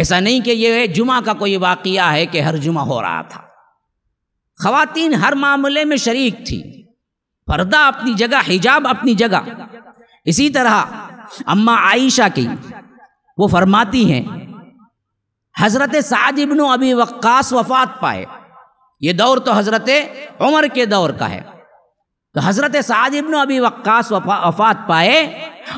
Speaker 1: ऐसा नहीं कि यह जुमा का कोई वाकया है कि हर जुमा हो रहा था खातन हर मामले में शरीक थी पर्दा अपनी जगह हिजाब अपनी जगह इसी तरह अम्मा आयशा की वो फरमाती हैं हज़रत साद इबन अबी वक्स वफात पाए ये दौर तो हज़रत उमर के दौर का है तो हज़रत साद इबन अबी वक्स वफात पाए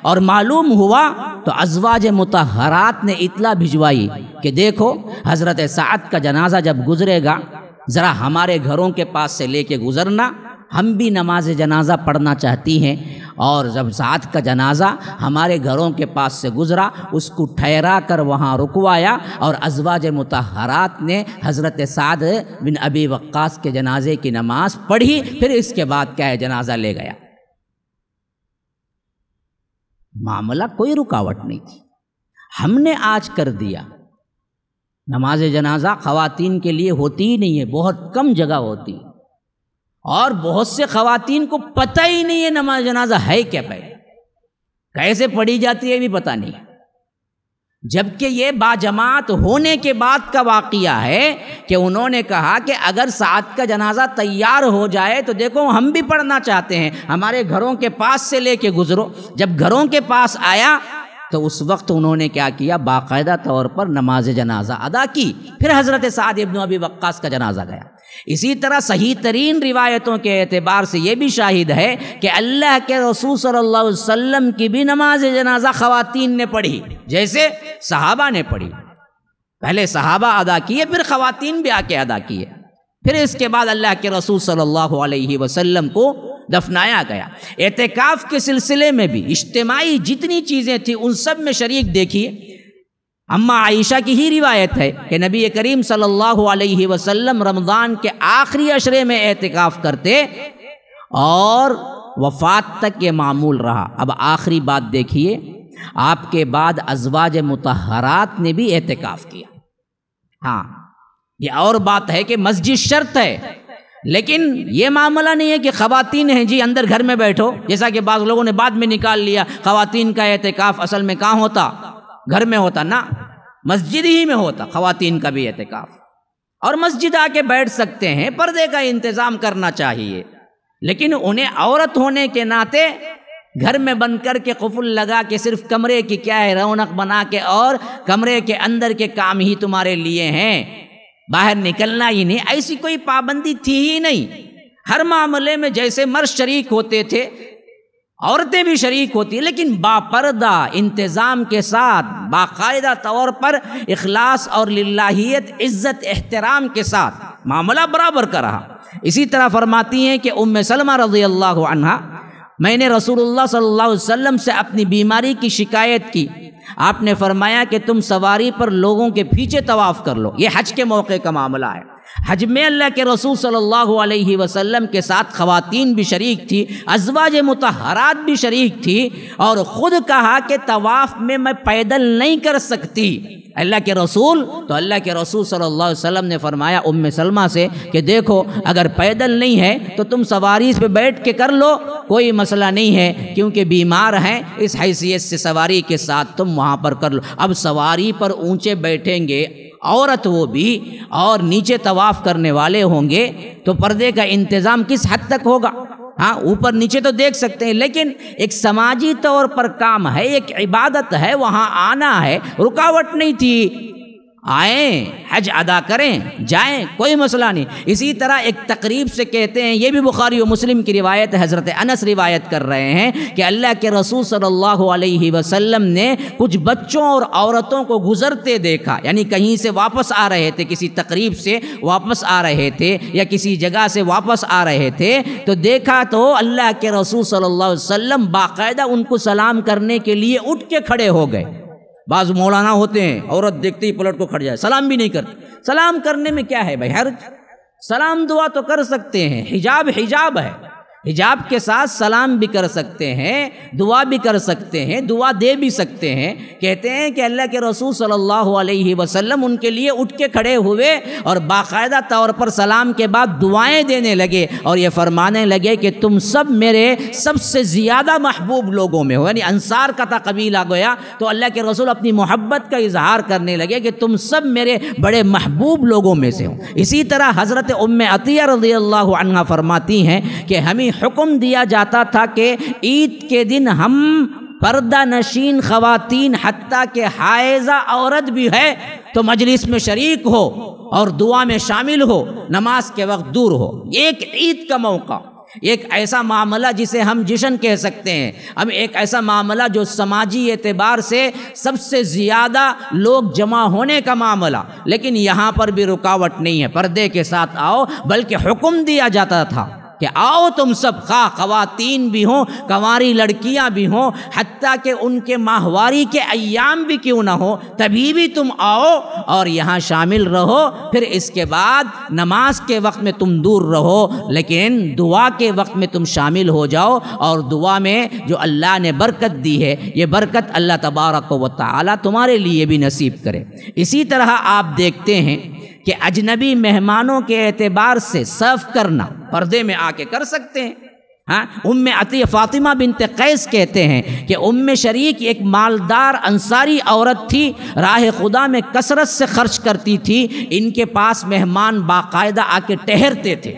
Speaker 1: और मालूम हुआ तो अजवाज मतहरात ने इतला भिजवाई कि देखो हज़रत साद का जनाजा जब गुजरेगा ज़रा हमारे घरों के पास से लेके गुज़रना हम भी नमाज जनाजा पढ़ना चाहती हैं और जब सात का जनाजा हमारे घरों के पास से गुज़रा उसको ठहरा कर वहाँ रुकवाया और अजवाज मतहरात ने हज़रत साद बिन अबी वक्कास के जनाजे की नमाज़ पढ़ी फिर इसके बाद क्या है जनाजा ले गया मामला कोई रुकावट नहीं थी हमने आज कर दिया नमाज जनाजा ख़वातीन के लिए होती ही नहीं है बहुत कम जगह होती है और बहुत से ख़वातीन को पता ही नहीं है नमाज जनाजा है क्या पहले कैसे पढ़ी जाती है भी पता नहीं जबकि ये बाजमात होने के बाद का वाक़ है कि उन्होंने कहा कि अगर सात का जनाजा तैयार हो जाए तो देखो हम भी पढ़ना चाहते हैं हमारे घरों के पास से लेके गुज़रो जब घरों के पास आया तो उस वक्त उन्होंने क्या किया बाकायदा तौर पर नमाज जनाजा अदा की फिर हज़रत साद इबन अबी वक्स का जनाजा गया इसी तरह सही तरीन रिवायतों के एतबार से यह भी शाहिद है कि अल्लाह के रसूल सल्लल्लाहु अलैहि वसल्लम की भी नमाज जनाजा ख़वातीन ने पढ़ी जैसे सहाबा ने पढ़ी पहले सहाबा अदा किए फिर ख़वातीन भी आके अदा किए फिर इसके बाद अल्लाह के रसूल सल्लल्लाहु अलैहि वसल्लम को दफनाया गया एहतिकाफ़ के सिलसिले में भी इज्तमाही जितनी चीज़ें थी उन सब में शरीक देखिए अम्मा आयशा की ही रिवायत है कि नबी करीम सल्लल्लाहु अलैहि वसल्लम रमज़ान के आखिरी अशरे में एहतिकाफ़ करते और वफात तक ये मामूल रहा अब आखिरी बात देखिए आपके बाद अजवाज मतहरात ने भी एहतिकाफ़ किया हाँ ये और बात है कि मस्जिद शर्त है लेकिन ये मामला नहीं है कि ख़वातीन हैं जी अंदर घर में बैठो जैसा कि बाज़ लोगों ने बाद में निकाल लिया ख़वातीन का एहतिकाफ़ असल में कहाँ होता घर में होता ना मस्जिद ही में होता खातन का भी एहतिकाफ और मस्जिद आके बैठ सकते हैं पर्दे का इंतज़ाम करना चाहिए लेकिन उन्हें औरत होने के नाते घर में बंद करके कफुल लगा के सिर्फ कमरे की क्या है रौनक बना के और कमरे के अंदर के काम ही तुम्हारे लिए हैं बाहर निकलना ही नहीं ऐसी कोई पाबंदी थी ही नहीं हर मामले में जैसे मर्द शरीक होते थे औरतें भी शरीक होती हैं लेकिन बापर्दा इंतज़ाम के साथ बाकायदा तौर पर अखलास और लाहीत इज़्ज़त एहतराम के साथ मामला बराबर का रहा इसी तरह फरमाती हैं कि उम सलमा रजी अल्लाह अनहा मैंने रसूलुल्लाह सल्लल्लाहु अलैहि वसल्लम से अपनी बीमारी की शिकायत की आपने फरमाया कि तुम सवारी पर लोगों के पीछे तवाफ़ कर लो ये हज के मौके का मामला है हज में अल्लाह के रसूल सल्लल्लाहु अलैहि वसल्लम के साथ खवातीन भी शरीक थी अजवाज मतहरात भी शरीक थी और ख़ुद कहा कि तवाफ़ में मैं पैदल नहीं कर सकती अल्लाह के रसूल तो अल्लाह के रसूल सल्लल्लाहु अलैहि वसल्लम ने फरमाया उम सलमा से कि देखो अगर पैदल नहीं है तो तुम सवारी पे बैठ के कर लो कोई मसला नहीं है क्योंकि बीमार हैं इस हैसियत से सवारी के साथ तुम वहाँ पर कर लो अब सवारी पर ऊँचे बैठेंगे औरत वो भी और नीचे तवाफ़ करने वाले होंगे तो पर्दे का इंतज़ाम किस हद तक होगा हाँ ऊपर नीचे तो देख सकते हैं लेकिन एक समाजी तौर पर काम है एक इबादत है वहाँ आना है रुकावट नहीं थी आए हज अदा करें जाएं कोई मसला नहीं इसी तरह एक तकरीब से कहते हैं ये भी बुखारी और मुस्लिम की रिवायत हज़रत अनस रिवायत कर रहे हैं कि अल्लाह के रसूल सल्लल्लाहु अलैहि वसल्लम ने कुछ बच्चों और औरतों को गुज़रते देखा यानी कहीं से वापस आ रहे थे किसी तकरीब से वापस आ रहे थे या किसी जगह से वापस आ रहे थे तो देखा तो अल्लाह के रसूल सल्ला वसम बाकायदा उनको सलाम करने के लिए उठ के खड़े हो गए बाज मौलाना होते हैं औरत देखते ही पलट को खड़ जाए सलाम भी नहीं करते सलाम करने में क्या है भाई हर सलाम दुआ तो कर सकते हैं हिजाब हिजाब है हिजाब के साथ सलाम भी कर सकते हैं दुआ भी कर सकते हैं दुआ दे भी सकते हैं कहते हैं कि अल्लाह के रसूल सल्लल्लाहु अलैहि वसल्लम उनके लिए उठ के खड़े हुए और बाकायदा तौर पर सलाम के बाद दुआएं देने लगे और ये फरमाने लगे कि तुम सब मेरे सबसे ज़्यादा महबूब लोगों में हो यानी अंसार का था कबीला गया तो अल्लाह के रसूल अपनी मोहब्बत का इजहार करने लगे कि तुम सब मेरे बड़े महबूब लोगों में से हो इसी तरह हज़रत उम अतिया रजी अल्लाह फरमाती हैं कि हमें हुक्म दिया जाता था कि ईद के दिन हम पर्दा नशीन खवतिन हती के हायजा औरत भी है तो मजलिस में शरीक हो और दुआ में शामिल हो नमाज के वक्त दूर हो एक ईद का मौका एक ऐसा मामला जिसे हम जशन कह सकते हैं अब एक ऐसा मामला जो समाजी एतबार से सबसे ज़्यादा लोग जमा होने का मामला लेकिन यहाँ पर भी रुकावट नहीं है पर्दे के साथ आओ बल्कि हुक्म दिया जाता था कि आओ तुम सब खा खातन भी हों कंवारी लड़कियाँ भी हों हती कि उनके माहवारी के अयाम भी क्यों ना हो तभी भी तुम आओ और यहाँ शामिल रहो फिर इसके बाद नमाज के वक्त में तुम दूर रहो लेकिन दुआ के वक्त में तुम शामिल हो जाओ और दुआ में जो अल्लाह ने बरकत दी है ये बरकत अल्लाह तबारक व ताली तुम्हारे लिए भी नसीब करे इसी तरह आप देखते हैं कि अजनबी मेहमानों के एतबार से सर्व करना पर्दे में आके कर सकते हैं हाँ उम अति फ़ातिमा बिन कैस कहते हैं कि उम शरीक एक मालदार अंसारी औरत थी राह खुदा में कसरत से खर्च करती थी इनके पास मेहमान बाकायदा आके ठहरते थे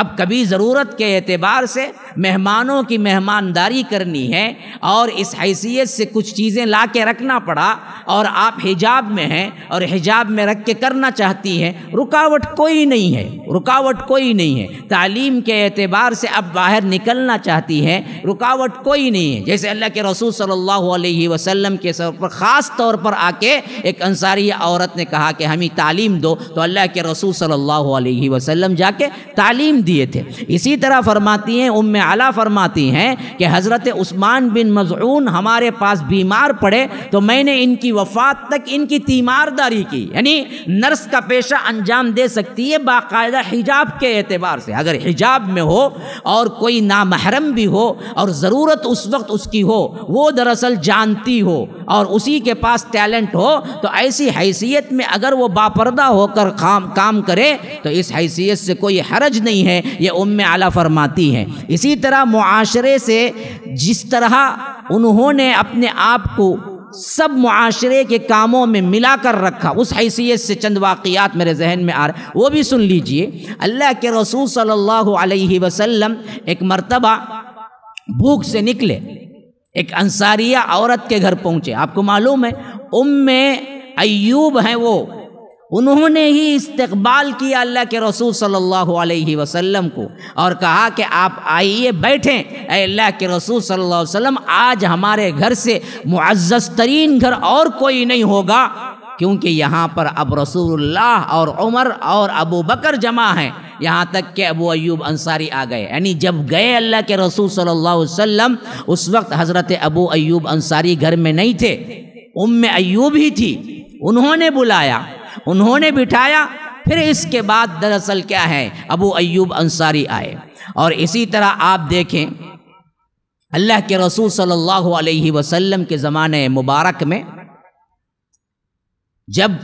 Speaker 1: अब कभी ज़रूरत के एतबार से मेहमानों की मेहमानदारी करनी है और इस हैसियत से कुछ चीज़ें ला के रखना पड़ा और आप हिजाब में हैं और हिजाब में रख के करना चाहती हैं रुकावट कोई नहीं है रुकावट कोई नहीं है तालीम के एतबार से अब बाहर निकलना चाहती हैं रुकावट कोई नहीं है जैसे अल्लाह के रसूल सल्लल्लाहु अलैहि वसल्लम के सर पर ख़ास तौर पर आके एक अंसारी औरत ने कहा कि हमें तालीम दो तो अल्लाह के रसूल सल्लल्लाहु अलैहि वसल्लम जाके तालीम दिए थे इसी तरह फरमाती हैं उम आला फरमाती हैं कि हज़रत उस्मान बिन मज़ून हमारे पास बीमार पड़े तो मैंने इनकी वफात तक इनकी तीमारदारी की यानी नर्स का पेशा अंजाम दे सकती है बाकायदा हिजाब के एतबार से अगर हिजाब में हो और कोई नामहरम भी हो और ज़रूरत उस वक्त उसकी हो वो दरअसल जानती हो और उसी के पास टैलेंट हो तो ऐसी हैसियत में अगर वो बापरदा होकर काम काम करे तो इस हैसियत से कोई हरज नहीं है हैं ये उम आला फरमाती हैं इसी तरह माशरे से जिस तरह उन्होंने अपने आप को सब माशरे के कामों में मिला कर रखा उस हैसियत से चंद वाक़ात मेरे जहन में आ रहे वो भी सुन लीजिए अल्लाह के रसूल सल्लल्लाहु अलैहि वसल्लम एक मर्तबा भूख से निकले एक अंसारिया औरत के घर पहुँचे आपको मालूम है उम अयूब हैं वो उन्होंने ही इस्तकबाल किया अल्लाह के रसूल सल्लल्लाहु अलैहि वसल्लम को और कहा कि आप आइए बैठें अल्लाह के रसूल सल्लल्लाहु अलैहि वसल्लम आज हमारे घर से मुआज़ तरीन घर और कोई नहीं होगा क्योंकि यहाँ पर अब रसूलुल्लाह और उमर और अबू बकर जमा हैं यहाँ तक कि अबू अयूब अंसारी आ गए यानी जब गए अल्लाह के रसूल सल्लल्लाहु अलैहि वसल्लम उस वक्त हज़रत अबू अयूब अंसारी घर में नहीं थे उम अयूब ही थी उन्होंने बुलाया उन्होंने बिठाया फिर इसके बाद दरअसल क्या है अबू अयूब अंसारी आए और इसी तरह आप देखें अल्लाह के रसूल सल्लल्लाहु अलैहि वसल्लम के ज़माने मुबारक में जब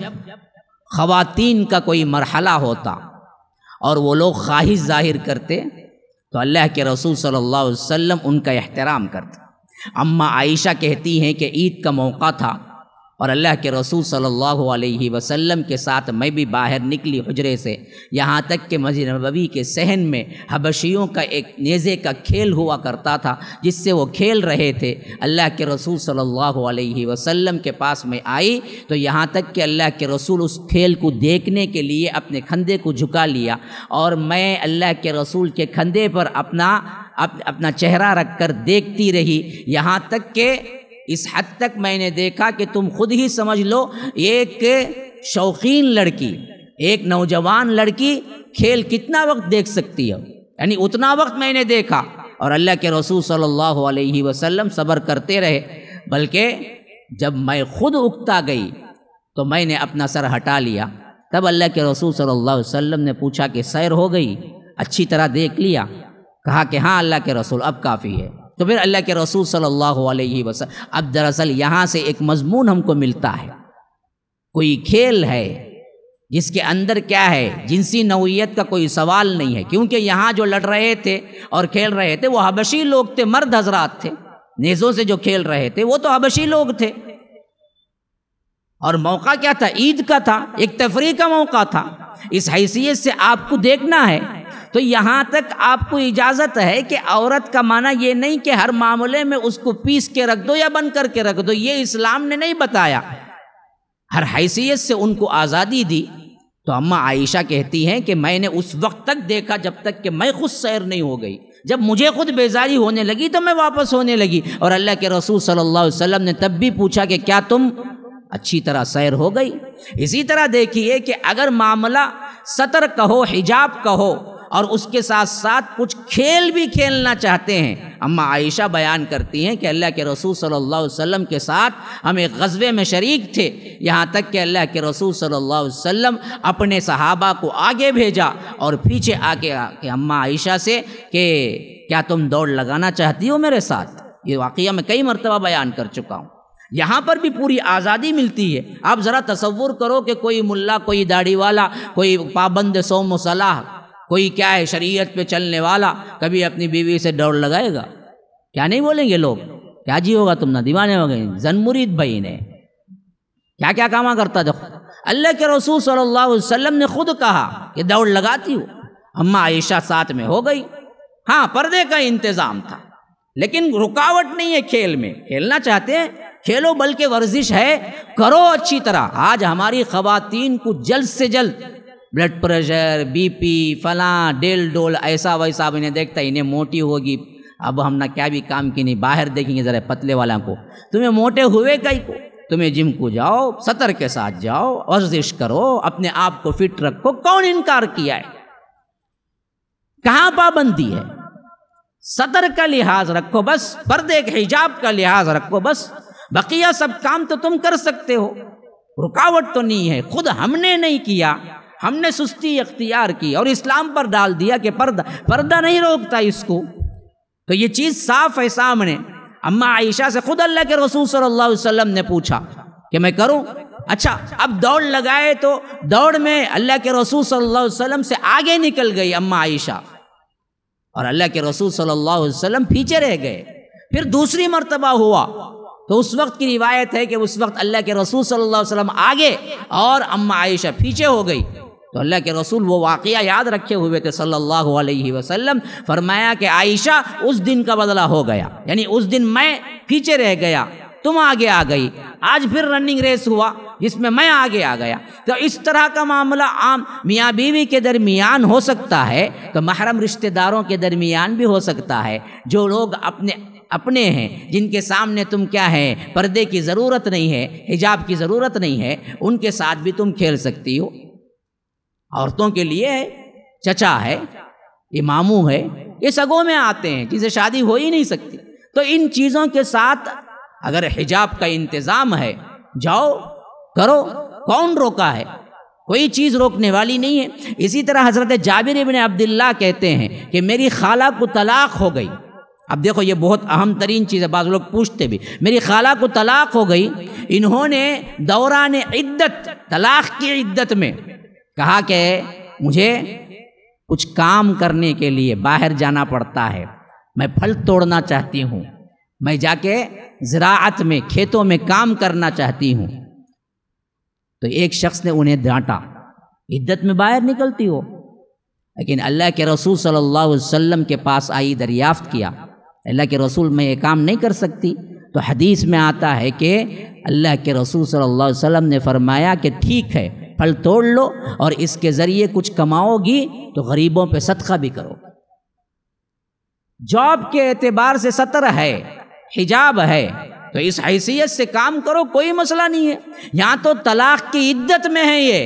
Speaker 1: ख़वातीन का कोई मरहला होता और वो लोग ख्वाहिश ज़ाहिर करते तो अल्लाह के रसूल सल्लल्लाहु अलैहि वसल्लम उनका एहतराम करते अम्मा आयशा कहती हैं कि ईद का मौका था और अल्लाह के रसूल सल्लल्लाहु अलैहि वसल्लम के साथ मैं भी बाहर निकली हजरे से यहाँ तक कि मस्जिद नबवी के सहन में हबशियों का एक नेज़े का खेल हुआ करता था जिससे वो खेल रहे थे अल्लाह के रसूल सल्लल्लाहु अलैहि वसल्लम के पास में आई तो यहाँ तक कि अल्लाह के रसूल उस खेल को देखने के लिए अपने खंधे को झुका लिया और मैं अल्लाह के रसूल के खंदे पर अपना अप, अपना चेहरा रख कर देखती रही यहाँ तक के इस हद तक मैंने देखा कि तुम खुद ही समझ लो एक शौकीन लड़की एक नौजवान लड़की खेल कितना वक्त देख सकती है यानी उतना वक्त मैंने देखा और अल्लाह के रसूल सल्लल्लाहु अलैहि वसल्लम सब्र करते रहे बल्कि जब मैं खुद उगता गई तो मैंने अपना सर हटा लिया तब अल्लाह के रसूल सल्लल्लाहु अलैहि वसल्लम ने पूछा कि सैर हो गई अच्छी तरह देख लिया कहा कि हाँ अल्लाह के रसूल अब काफ़ी है तो फिर अल्लाह के रसूल सल्लल्लाहु अलैहि वसल्लम अब दरअसल यहाँ से एक मजमून हमको मिलता है कोई खेल है जिसके अंदर क्या है जिनसी नौीयत का कोई सवाल नहीं है क्योंकि यहाँ जो लड़ रहे थे और खेल रहे थे वो हबशी लोग थे मर्द हजरात थे नेज़ों से जो खेल रहे थे वो तो हबशी लोग थे और मौका क्या था ईद का था एक तफरी का मौका था इस हैसियत से आपको देखना है तो यहाँ तक आपको इजाज़त है कि औरत का माना ये नहीं कि हर मामले में उसको पीस के रख दो या बंद करके रख दो ये इस्लाम ने नहीं बताया हर हैसियत से उनको आज़ादी दी तो अम्मा आयशा कहती हैं कि मैंने उस वक्त तक देखा जब तक कि मैं खुद सैर नहीं हो गई जब मुझे खुद बेजारी होने लगी तो मैं वापस होने लगी और अल्लाह के रसूल सल्लल्लाहु अलैहि वसल्लम ने तब भी पूछा कि क्या तुम अच्छी तरह सैर हो गई इसी तरह देखिए कि अगर मामला सतर कहो हिजाब कहो और उसके साथ साथ कुछ खेल भी खेलना चाहते हैं अम्मा आयशा बयान करती हैं कि अल्लाह के रसूल सल्लल्लाहु अलैहि वसल्लम के साथ हम एक गज़बे में शरीक थे यहाँ तक कि अल्लाह के रसूल सल्लल्लाहु अलैहि वसल्लम अपने सहाबा को आगे भेजा और पीछे आके आके अम्मा आयशा से कि क्या तुम दौड़ लगाना चाहती हो मेरे साथ ये वाक़ मैं कई मरतबा बयान कर चुका हूँ यहाँ पर भी पूरी आज़ादी मिलती है आप ज़रा तस्वुर करो कि कोई मुल्ला कोई दाढ़ी वाला कोई पाबंद सोम सलाह कोई क्या है शरीयत पे चलने वाला कभी अपनी बीवी से दौड़ लगाएगा क्या नहीं बोलेंगे लोग क्या जी होगा तुम ना दीवाने हो गए जनमुरीद भाई ने क्या क्या कामा करता देखो अल्लाह के रसूल सल्लल्लाहु अलैहि वसल्लम ने खुद कहा कि दौड़ लगाती हो अम्मा आयशा साथ में हो गई हाँ पर्दे का इंतज़ाम था लेकिन रुकावट नहीं है खेल में खेलना चाहते हैं खेलो बल्कि वर्जिश है करो अच्छी तरह आज हमारी खवातीन को जल्द से जल्द ब्लड प्रेशर बीपी फला डेल डोल ऐसा वैसा अब इन्हें देखता है इन्हें मोटी होगी अब हम ना क्या भी काम की नहीं बाहर देखेंगे ज़रा पतले वाला को तुम्हें मोटे हुए कई को तुम्हें जिम को जाओ सतर के साथ जाओ वर्जिश करो अपने आप को फिट रखो कौन इनकार किया है कहाँ पाबंदी है सतर का लिहाज रखो बस पर्दे के हिजाब का लिहाज रखो बस बकिया सब काम तो तुम कर सकते हो रुकावट तो नहीं है खुद हमने नहीं किया हमने सुस्ती अख्तियार की और इस्लाम पर डाल दिया कि पर्दा पर्दा नहीं रोकता इसको तो ये चीज़ साफ है सामने अम्मा आयशा से खुद अल्लाह के रसूल सल्लल्लाहु अलैहि वसल्लम ने पूछा कि मैं करूं अच्छा अब दौड़ लगाए तो दौड़ में अल्लाह के रसूल सल्लल्लाहु अलैहि वसल्लम से आगे निकल गई अम्मा आयशा और अल्लाह के रसूल सल्लल्लाहु अलैहि वसल्लम पीछे रह गए फिर दूसरी मरतबा हुआ तो उस वक्त की रिवायत है कि उस वक्त अल्लाह के रसूल सल्लल्लाहु अलैहि वसल्लम आगे और अम्मा आयशा पीछे हो गई तो अल्लाह के रसूल वो वाक़ याद रखे हुए थे सल्लल्लाहु अलैहि वसल्लम फरमाया कि आयशा उस दिन का बदला हो गया यानी उस दिन मैं पीछे रह गया तुम आगे आ गई आज फिर रनिंग रेस हुआ जिसमें मैं आगे आ गया तो इस तरह का मामला आम मियाँ बीवी के दरमियान हो सकता है तो महरम रिश्तेदारों के दरमियान भी हो सकता है जो लोग अपने अपने हैं जिनके सामने तुम क्या है पर्दे की ज़रूरत नहीं है हिजाब की ज़रूरत नहीं है उनके साथ भी तुम खेल सकती हो औरतों के लिए है चचा है ये मामू है ये सगों में आते हैं जिसे शादी हो ही नहीं सकती तो इन चीज़ों के साथ अगर हिजाब का इंतज़ाम है जाओ करो कौन रोका है कोई चीज़ रोकने वाली नहीं है इसी तरह हज़रत जाबिर इबन अब्दुल्ला कहते हैं कि मेरी खाला को तलाक हो गई अब देखो ये बहुत अहम तरीन चीज़ है बाज़ लोग पूछते भी मेरी खाला को तलाक हो गई इन्होंने दौरान इद्दत तलाक की इद्दत में कहा कि मुझे कुछ काम करने के लिए बाहर जाना पड़ता है मैं फल तोड़ना चाहती हूँ मैं जाके ज़रात में खेतों में काम करना चाहती हूँ तो एक शख्स ने उन्हें डांटा इद्दत में बाहर निकलती हो लेकिन अल्लाह के रसूल सल्लल्लाहु अलैहि वसल्लम के पास आई दरियाफ्त किया अल्लाह के रसूल मैं ये काम नहीं कर सकती तो हदीस में आता है कि अल्लाह के रसूल सल्लल्लाहु अलैहि वसल्लम ने फरमाया कि ठीक है फल तोड़ लो और इसके ज़रिए कुछ कमाओगी तो गरीबों पे सदका भी करो जॉब के एतबार से सतर है हिजाब है तो इस हैसियत से काम करो कोई मसला नहीं है यहाँ तो तलाक की इद्दत में है ये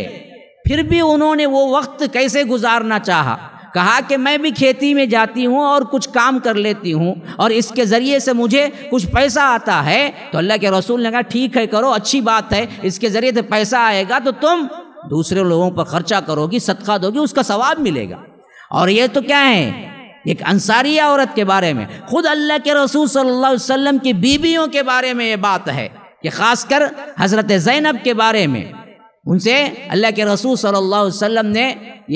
Speaker 1: फिर भी उन्होंने वो वक्त कैसे गुजारना चाहा कहा कि मैं भी खेती में जाती हूँ और कुछ काम कर लेती हूँ और इसके ज़रिए से मुझे कुछ पैसा आता है तो अल्लाह के रसूल ने कहा ठीक है करो अच्छी बात है इसके ज़रिए से पैसा आएगा तो तुम दूसरे लोगों पर खर्चा करोगी सदका दोगी उसका सवाब मिलेगा और ये तो क्या है एक अंसारिया औरत के बारे में खुद अल्लाह के रसूल सल्लल्लाहु अलैहि वसल्लम की बीबियों के बारे में ये बात है कि ख़ासकर हज़रत ज़ैनब के बारे में उनसे अल्लाह के रसूल सल्लल्लाहु अलैहि वसल्लम ने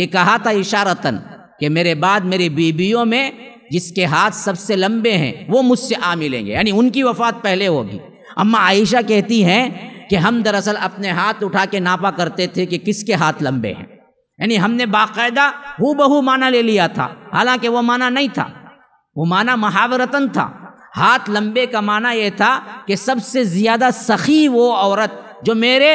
Speaker 1: ये कहा था इशारतन कि मेरे बाद मेरी बीबियों में जिसके हाथ सबसे लंबे हैं वो मुझसे आ मिलेंगे यानी उनकी वफात पहले होगी अम्मा आयशा कहती हैं कि हम दरअसल अपने हाथ उठा के नापा करते थे कि किसके हाथ लंबे हैं यानी हमने बाकायदा हु बहू माना ले लिया था हालांकि वो माना नहीं था वो माना महावरतन था हाथ लंबे का माना यह था कि सबसे ज़्यादा सखी वो औरत जो मेरे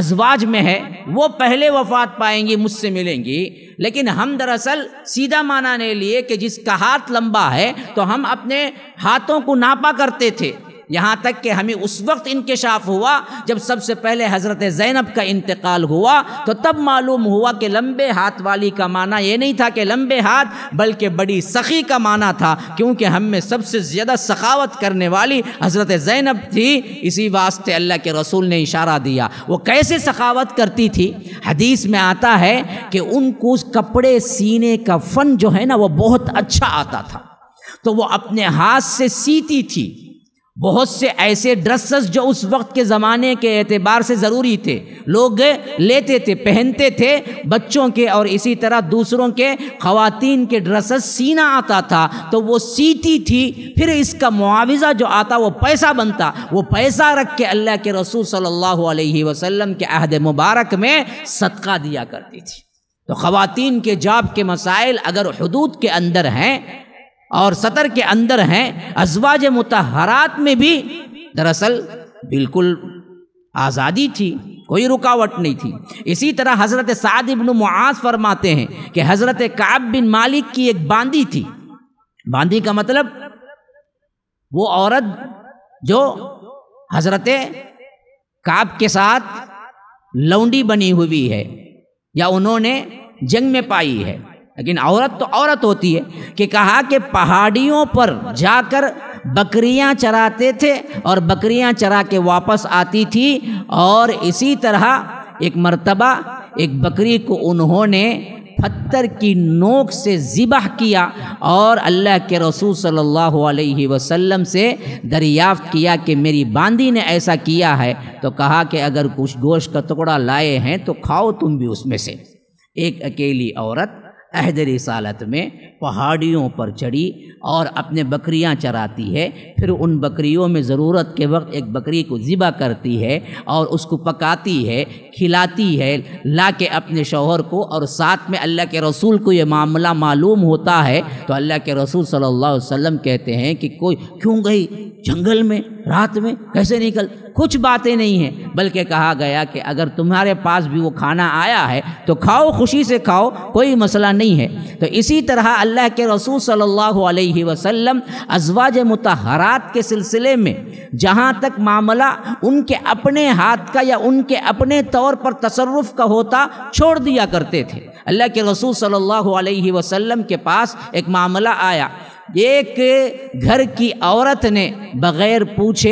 Speaker 1: अजवाज में है वो पहले वफात पाएंगी मुझसे मिलेंगी लेकिन हम दरअसल सीधा माना ने लिए कि जिसका हाथ लंबा है तो हम अपने हाथों को नापा करते थे यहाँ तक कि हमें उस वक्त इनकशाफ हुआ जब सबसे पहले हज़रत ज़ैनब का इंतकाल हुआ तो तब मालूम हुआ कि लम्बे हाथ वाली का माना यह नहीं था कि लम्बे हाथ बल्कि बड़ी सखी का माना था क्योंकि हम में सबसे ज़्यादा सखावत करने वाली हज़रत ज़ैनब थी इसी वास्ते अल्लाह के रसूल ने इशारा दिया वो कैसे सखावत करती थी हदीस में आता है कि उनको उस कपड़े सीने का फ़न जो है ना वह बहुत अच्छा आता था तो वह अपने हाथ से सीती थी बहुत से ऐसे ड्रेसेस जो उस वक्त के ज़माने के एतबार से ज़रूरी थे लोग लेते थे पहनते थे बच्चों के और इसी तरह दूसरों के ख़वातीन के ड्रेसेस सीना आता था तो वो सीती थी फिर इसका मुआवजा जो आता वो पैसा बनता वो पैसा रख के अल्लाह के रसूल सल्लल्लाहु अलैहि वसल्लम के अहद मुबारक में सदका दिया करती थी तो ख़वातीन के जाब के मसाइल अगर हदूद के अंदर हैं और सतर के अंदर हैं अजवाज मुतहरात में भी दरअसल बिल्कुल आज़ादी थी कोई रुकावट नहीं थी इसी तरह हज़रत साद इब्न मुआज फरमाते हैं कि हज़रत काब बिन मालिक की एक बांदी थी बांदी का मतलब वो औरत जो हज़रत काब के साथ लौंडी बनी हुई है या उन्होंने जंग में पाई है लेकिन औरत तो औरत होती है कि कहा कि पहाड़ियों पर जाकर बकरियां चराते थे और बकरियां चरा के वापस आती थी और इसी तरह एक मर्तबा एक बकरी को उन्होंने पत्थर की नोक से ज़िबह किया और अल्लाह के रसूल सल्लल्लाहु अलैहि वसल्लम से दरियाफ्त किया कि मेरी बांदी ने ऐसा किया है तो कहा कि अगर कुछ गोश्त का टुकड़ा लाए हैं तो खाओ तुम भी उसमें से एक अकेली औरत अहद रिसालत में पहाड़ियों पर चढ़ी और अपने बकरियां चराती है फिर उन बकरियों में ज़रूरत के वक्त एक बकरी को ज़िबा करती है और उसको पकाती है खिलाती है ला के अपने शोहर को और साथ में अल्लाह के रसूल को ये मामला मालूम होता है तो अल्लाह के रसूल सल्लल्लाहु अलैहि वसल्लम कहते हैं कि कोई क्यों गई जंगल में रात में कैसे निकल कुछ बातें नहीं हैं बल्कि कहा गया कि अगर तुम्हारे पास भी वो खाना आया है तो खाओ खुशी से खाओ कोई मसला नहीं नहीं है तो इसी तरह अल्लाह के रसूल सल्लल्लाहु अलैहि वसल्लम अजवाज मतहरात के सिलसिले में जहाँ तक मामला उनके अपने हाथ का या उनके अपने तौर पर तसरफ़ का होता छोड़ दिया करते थे अल्लाह के रसूल सल्लल्लाहु अलैहि वसल्लम के पास एक मामला आया एक घर की औरत ने बग़ैर पूछे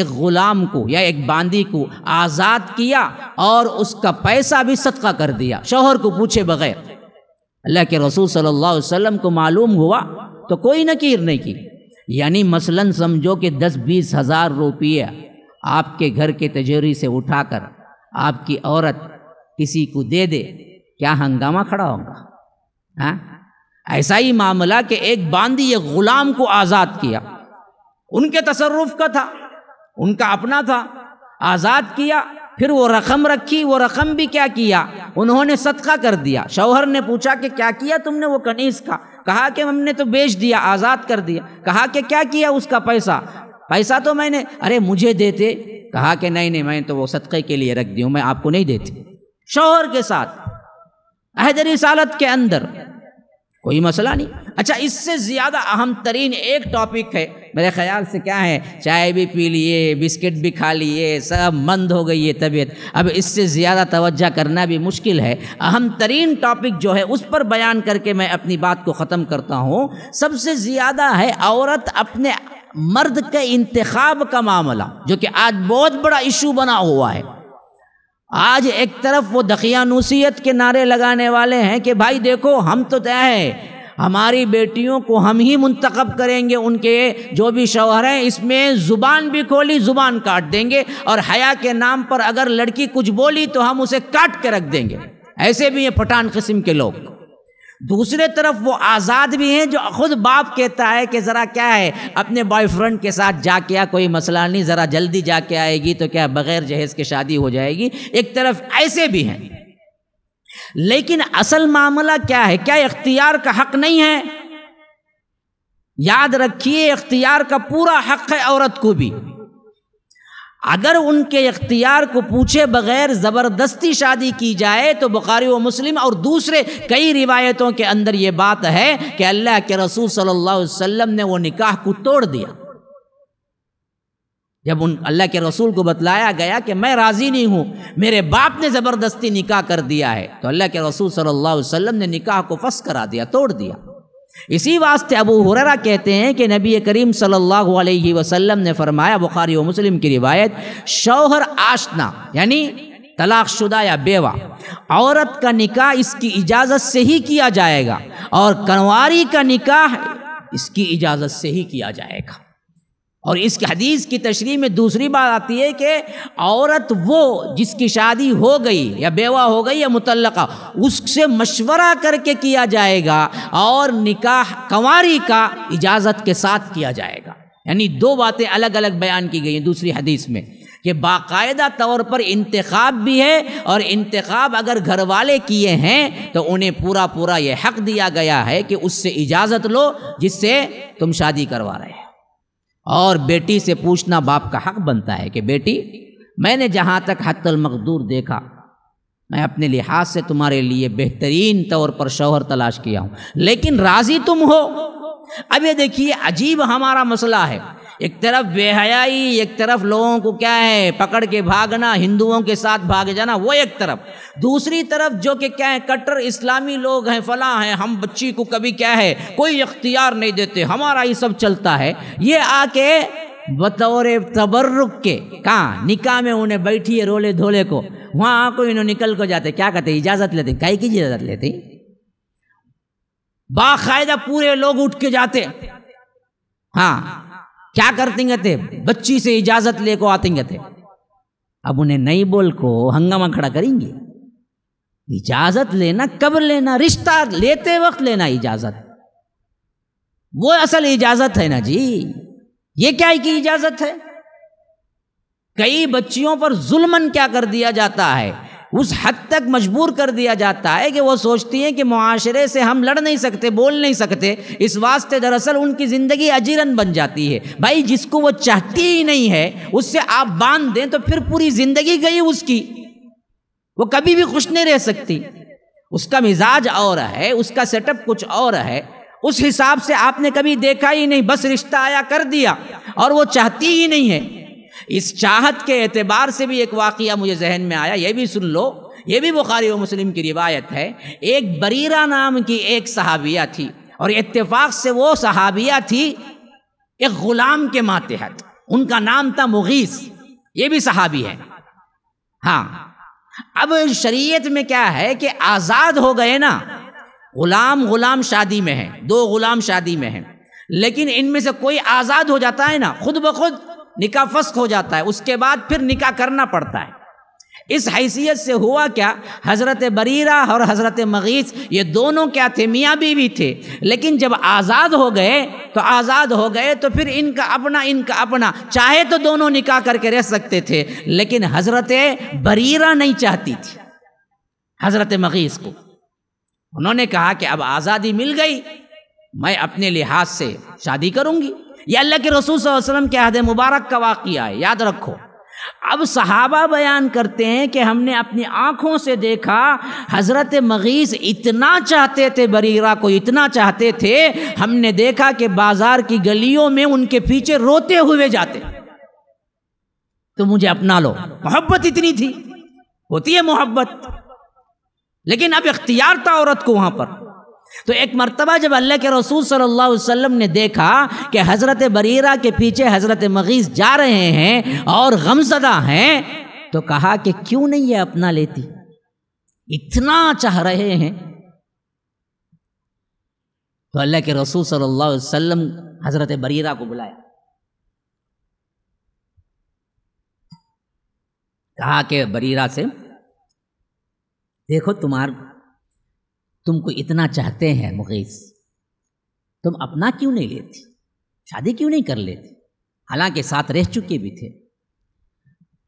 Speaker 1: एक ग़ुलाम को या एक बांदी को आज़ाद किया और उसका पैसा भी सदका कर दिया शोहर को पूछे बग़ैर अल्लाह के रसूल सल्लल्लाहु अलैहि वसल्लम को मालूम हुआ तो कोई नकीर नहीं की यानी मसलन समझो कि दस बीस हज़ार रुपये आपके घर के तजोरी से उठाकर आपकी औरत किसी को दे दे क्या हंगामा खड़ा होगा हाँ ऐसा ही मामला कि एक बांदी एक ग़ुलाम को आज़ाद किया उनके तसरफ का था उनका अपना था आज़ाद किया फिर वो रकम रखी वो रकम भी क्या किया उन्होंने सदका कर दिया शौहर ने पूछा कि क्या किया तुमने वो कनीस का कहा कि हमने तो बेच दिया आज़ाद कर दिया कहा कि क्या किया उसका पैसा पैसा तो मैंने अरे मुझे देते कहा कि नहीं नहीं मैं तो वो सदक़े के लिए रख दी हूँ मैं आपको नहीं देती शौहर के साथ अहदरी सालत के अंदर कोई मसला नहीं अच्छा इससे ज़्यादा अहम तरीन एक टॉपिक है मेरे ख्याल से क्या है चाय भी पी लिए बिस्किट भी खा लिए सब मंद हो गई है तबीयत अब इससे ज़्यादा तवज्जा करना भी मुश्किल है अहम तरीन टॉपिक जो है उस पर बयान करके मैं अपनी बात को ख़त्म करता हूँ सबसे ज़्यादा है औरत अपने मर्द के इंतखब का मामला जो कि आज बहुत बड़ा इशू बना हुआ है आज एक तरफ वो दखियानूसीत के नारे लगाने वाले हैं कि भाई देखो हम तो तय है हमारी बेटियों को हम ही मुंतखब करेंगे उनके जो भी शौहर हैं इसमें ज़ुबान भी खोली ज़ुबान काट देंगे और हया के नाम पर अगर लड़की कुछ बोली तो हम उसे काट के रख देंगे ऐसे भी हैं पठान किस्म के लोग दूसरे तरफ वो आज़ाद भी हैं जो खुद बाप कहता है कि ज़रा क्या है अपने बॉयफ्रेंड के साथ जा के आ कोई मसला नहीं ज़रा जल्दी जा के आएगी तो क्या बग़ैर जहेज़ के शादी हो जाएगी एक तरफ ऐसे भी हैं लेकिन असल मामला क्या है क्या इख्तियार का हक नहीं है याद रखिए इख्तियार का पूरा हक है औरत को भी अगर उनके इख्तियार को पूछे बगैर ज़बरदस्ती शादी की जाए तो बुखारी व मुस्लिम और दूसरे कई रिवायतों के अंदर ये बात है कि अल्लाह के रसूल सल्लल्लाहु अलैहि वसल्लम ने वो निकाह को तोड़ दिया जब उन अल्लाह के रसूल को बतलाया गया कि मैं राज़ी नहीं हूँ मेरे बाप ने ज़बरदस्ती निकाह कर दिया है तो अल्लाह के रसूल सल्लल्लाहु अलैहि वसल्लम ने निकाह को फस करा दिया तोड़ दिया इसी वास्ते अबू हुररा कहते हैं कि नबी करीम सल्लल्लाहु अलैहि वसल्लम ने फरमाया बुखारी व मुस्लिम की रिवायत शौहर आशना यानी तलाकशुदा या बेवा औरत का निकाह इसकी इजाज़त से ही किया जाएगा और कनवारी का निकाह इसकी इजाज़त से ही किया जाएगा और इस हदीस की तशरी में दूसरी बात आती है कि औरत वो जिसकी शादी हो गई या बेवा हो गई या मुतलका उससे मशवरा करके किया जाएगा और निकाह कंवारी का इजाज़त के साथ किया जाएगा यानी दो बातें अलग अलग बयान की गई हैं दूसरी हदीस में कि बाकायदा तौर पर इंतखब भी है और इंतखब अगर घर वाले किए हैं तो उन्हें पूरा पूरा यह हक दिया गया है कि उससे इजाज़त लो जिससे तुम शादी करवा रहे हैं और बेटी से पूछना बाप का हक बनता है कि बेटी मैंने जहाँ तक हतल मकदूर देखा मैं अपने लिहाज से तुम्हारे लिए बेहतरीन तौर पर शौहर तलाश किया हूँ लेकिन राज़ी तुम हो अब ये देखिए अजीब हमारा मसला है एक तरफ बेहयाई एक तरफ लोगों को क्या है पकड़ के भागना हिंदुओं के साथ भाग जाना वो एक तरफ दूसरी तरफ जो कि क्या है कट्टर इस्लामी लोग हैं फला हैं हम बच्ची को कभी क्या है कोई इख्तियार नहीं देते हमारा ये सब चलता है ये आके बतौर तबर्रुक के कहाँ निकाह में उन्हें बैठी है रोले धोले को वहाँ आको इन्होंने निकल को जाते क्या कहते इजाज़त लेते काय की इजाज़त लेते बाकायदा पूरे लोग उठ के जाते हाँ क्या करते थे बच्ची से इजाजत लेकर आते थे अब उन्हें नहीं बोल को हंगामा खड़ा करेंगे इजाजत लेना कब लेना रिश्ता लेते वक्त लेना इजाजत वो असल इजाजत है ना जी ये क्या है कि इजाजत है कई बच्चियों पर जुल्मन क्या कर दिया जाता है उस हद तक मजबूर कर दिया जाता है कि वो सोचती हैं कि माशरे से हम लड़ नहीं सकते बोल नहीं सकते इस वास्ते दरअसल उनकी ज़िंदगी अजीरन बन जाती है भाई जिसको वो चाहती ही नहीं है उससे आप बांध दें तो फिर पूरी ज़िंदगी गई उसकी वो कभी भी खुश नहीं रह सकती उसका मिजाज और है उसका सेटअप कुछ और है उस हिसाब से आपने कभी देखा ही नहीं बस रिश्ता आया कर दिया और वो चाहती ही नहीं है इस चाहत के एतबार से भी एक वाक़ मुझे जहन में आया ये भी सुन लो ये भी बुखारी व मुस्लिम की रिवायत है एक बरीरा नाम की एक सहाबिया थी और इतफाक से वो सहाबिया थी एक ग़ुलाम के मातहत उनका नाम था मुगीस ये भी सहाबी है हाँ अब शरीयत में क्या है कि आज़ाद हो गए ना ग़ुलाम ग़ुलाम शादी में है दो ग़ुलाम शादी में है लेकिन इनमें से कोई आज़ाद हो जाता है ना खुद ब खुद निका फस्क हो जाता है उसके बाद फिर निका करना पड़ता है इस हैसियत से हुआ क्या हज़रत बरीरा और हज़रत मगीस ये दोनों क्या थे मियाँ बीवी थे लेकिन जब आज़ाद हो गए तो आज़ाद हो गए तो फिर इनका अपना इनका अपना चाहे तो दोनों निकाह करके रह सकते थे लेकिन हज़रत बरीरा नहीं चाहती थी हज़रत मगीस को उन्होंने कहा कि अब आज़ादी मिल गई मैं अपने लिहाज से शादी करूँगी यह अल्लाह के रसूल वसलम के अहद मुबारक का वाक़ है याद रखो अब सहाबा बयान करते हैं कि हमने अपनी आँखों से देखा हज़रत मगीस इतना चाहते थे बरीरा को इतना चाहते थे हमने देखा कि बाज़ार की गलियों में उनके पीछे रोते हुए जाते तो मुझे अपना लो मोहब्बत इतनी थी होती है मोहब्बत लेकिन अब इख्तियार था औरत को वहाँ पर तो एक मरतबा जब अल्लाह के रसूल सल्लल्लाहु अलैहि वसल्लम ने देखा कि हज़रत बरीरा के पीछे हज़रत मगीज़ जा रहे हैं और गमजदा हैं तो कहा कि क्यों नहीं ये अपना लेती इतना चाह रहे हैं तो अल्लाह के रसूल सल्लल्लाहु अलैहि वसल्लम हज़रत बरीरा को बुलाया कहा कि बरीरा से देखो तुम्हारे तुमको इतना चाहते हैं मुगैस तुम अपना क्यों नहीं लेती शादी क्यों नहीं कर लेती हालांकि साथ रह चुके भी थे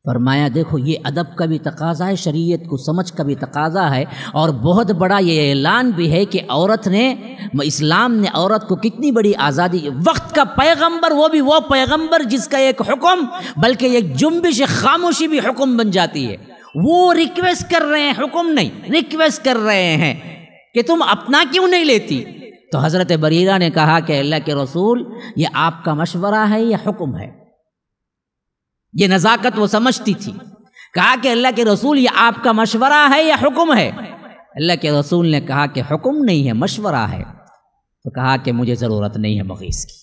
Speaker 1: फरमाया देखो ये अदब का भी तकाजा है शरीयत को समझ का भी तकाजा है और बहुत बड़ा ये ऐलान भी है कि औरत ने इस्लाम ने औरत को कितनी बड़ी आज़ादी वक्त का पैगंबर वो भी वो पैगंबर जिसका एक हुक्म बल्कि एक जुम्बिश खामोशी भी हुक्म बन जाती है वो रिक्वेस्ट कर रहे हैं हुक्म नहीं रिक्वेस्ट कर रहे हैं कि तुम अपना क्यों नहीं लेती तो हज़रत बरीरा ने कहा कि अल्लाह के रसूल ये आपका मशवरा है या हुक्म है ये नज़ाकत वो समझती थी कहा कि अल्लाह के रसूल ये आपका मशवरा है या हुक्म है अल्लाह के रसूल ने कहा कि हुक्म नहीं है मशवरा है तो कहा कि मुझे ज़रूरत नहीं है मगीस की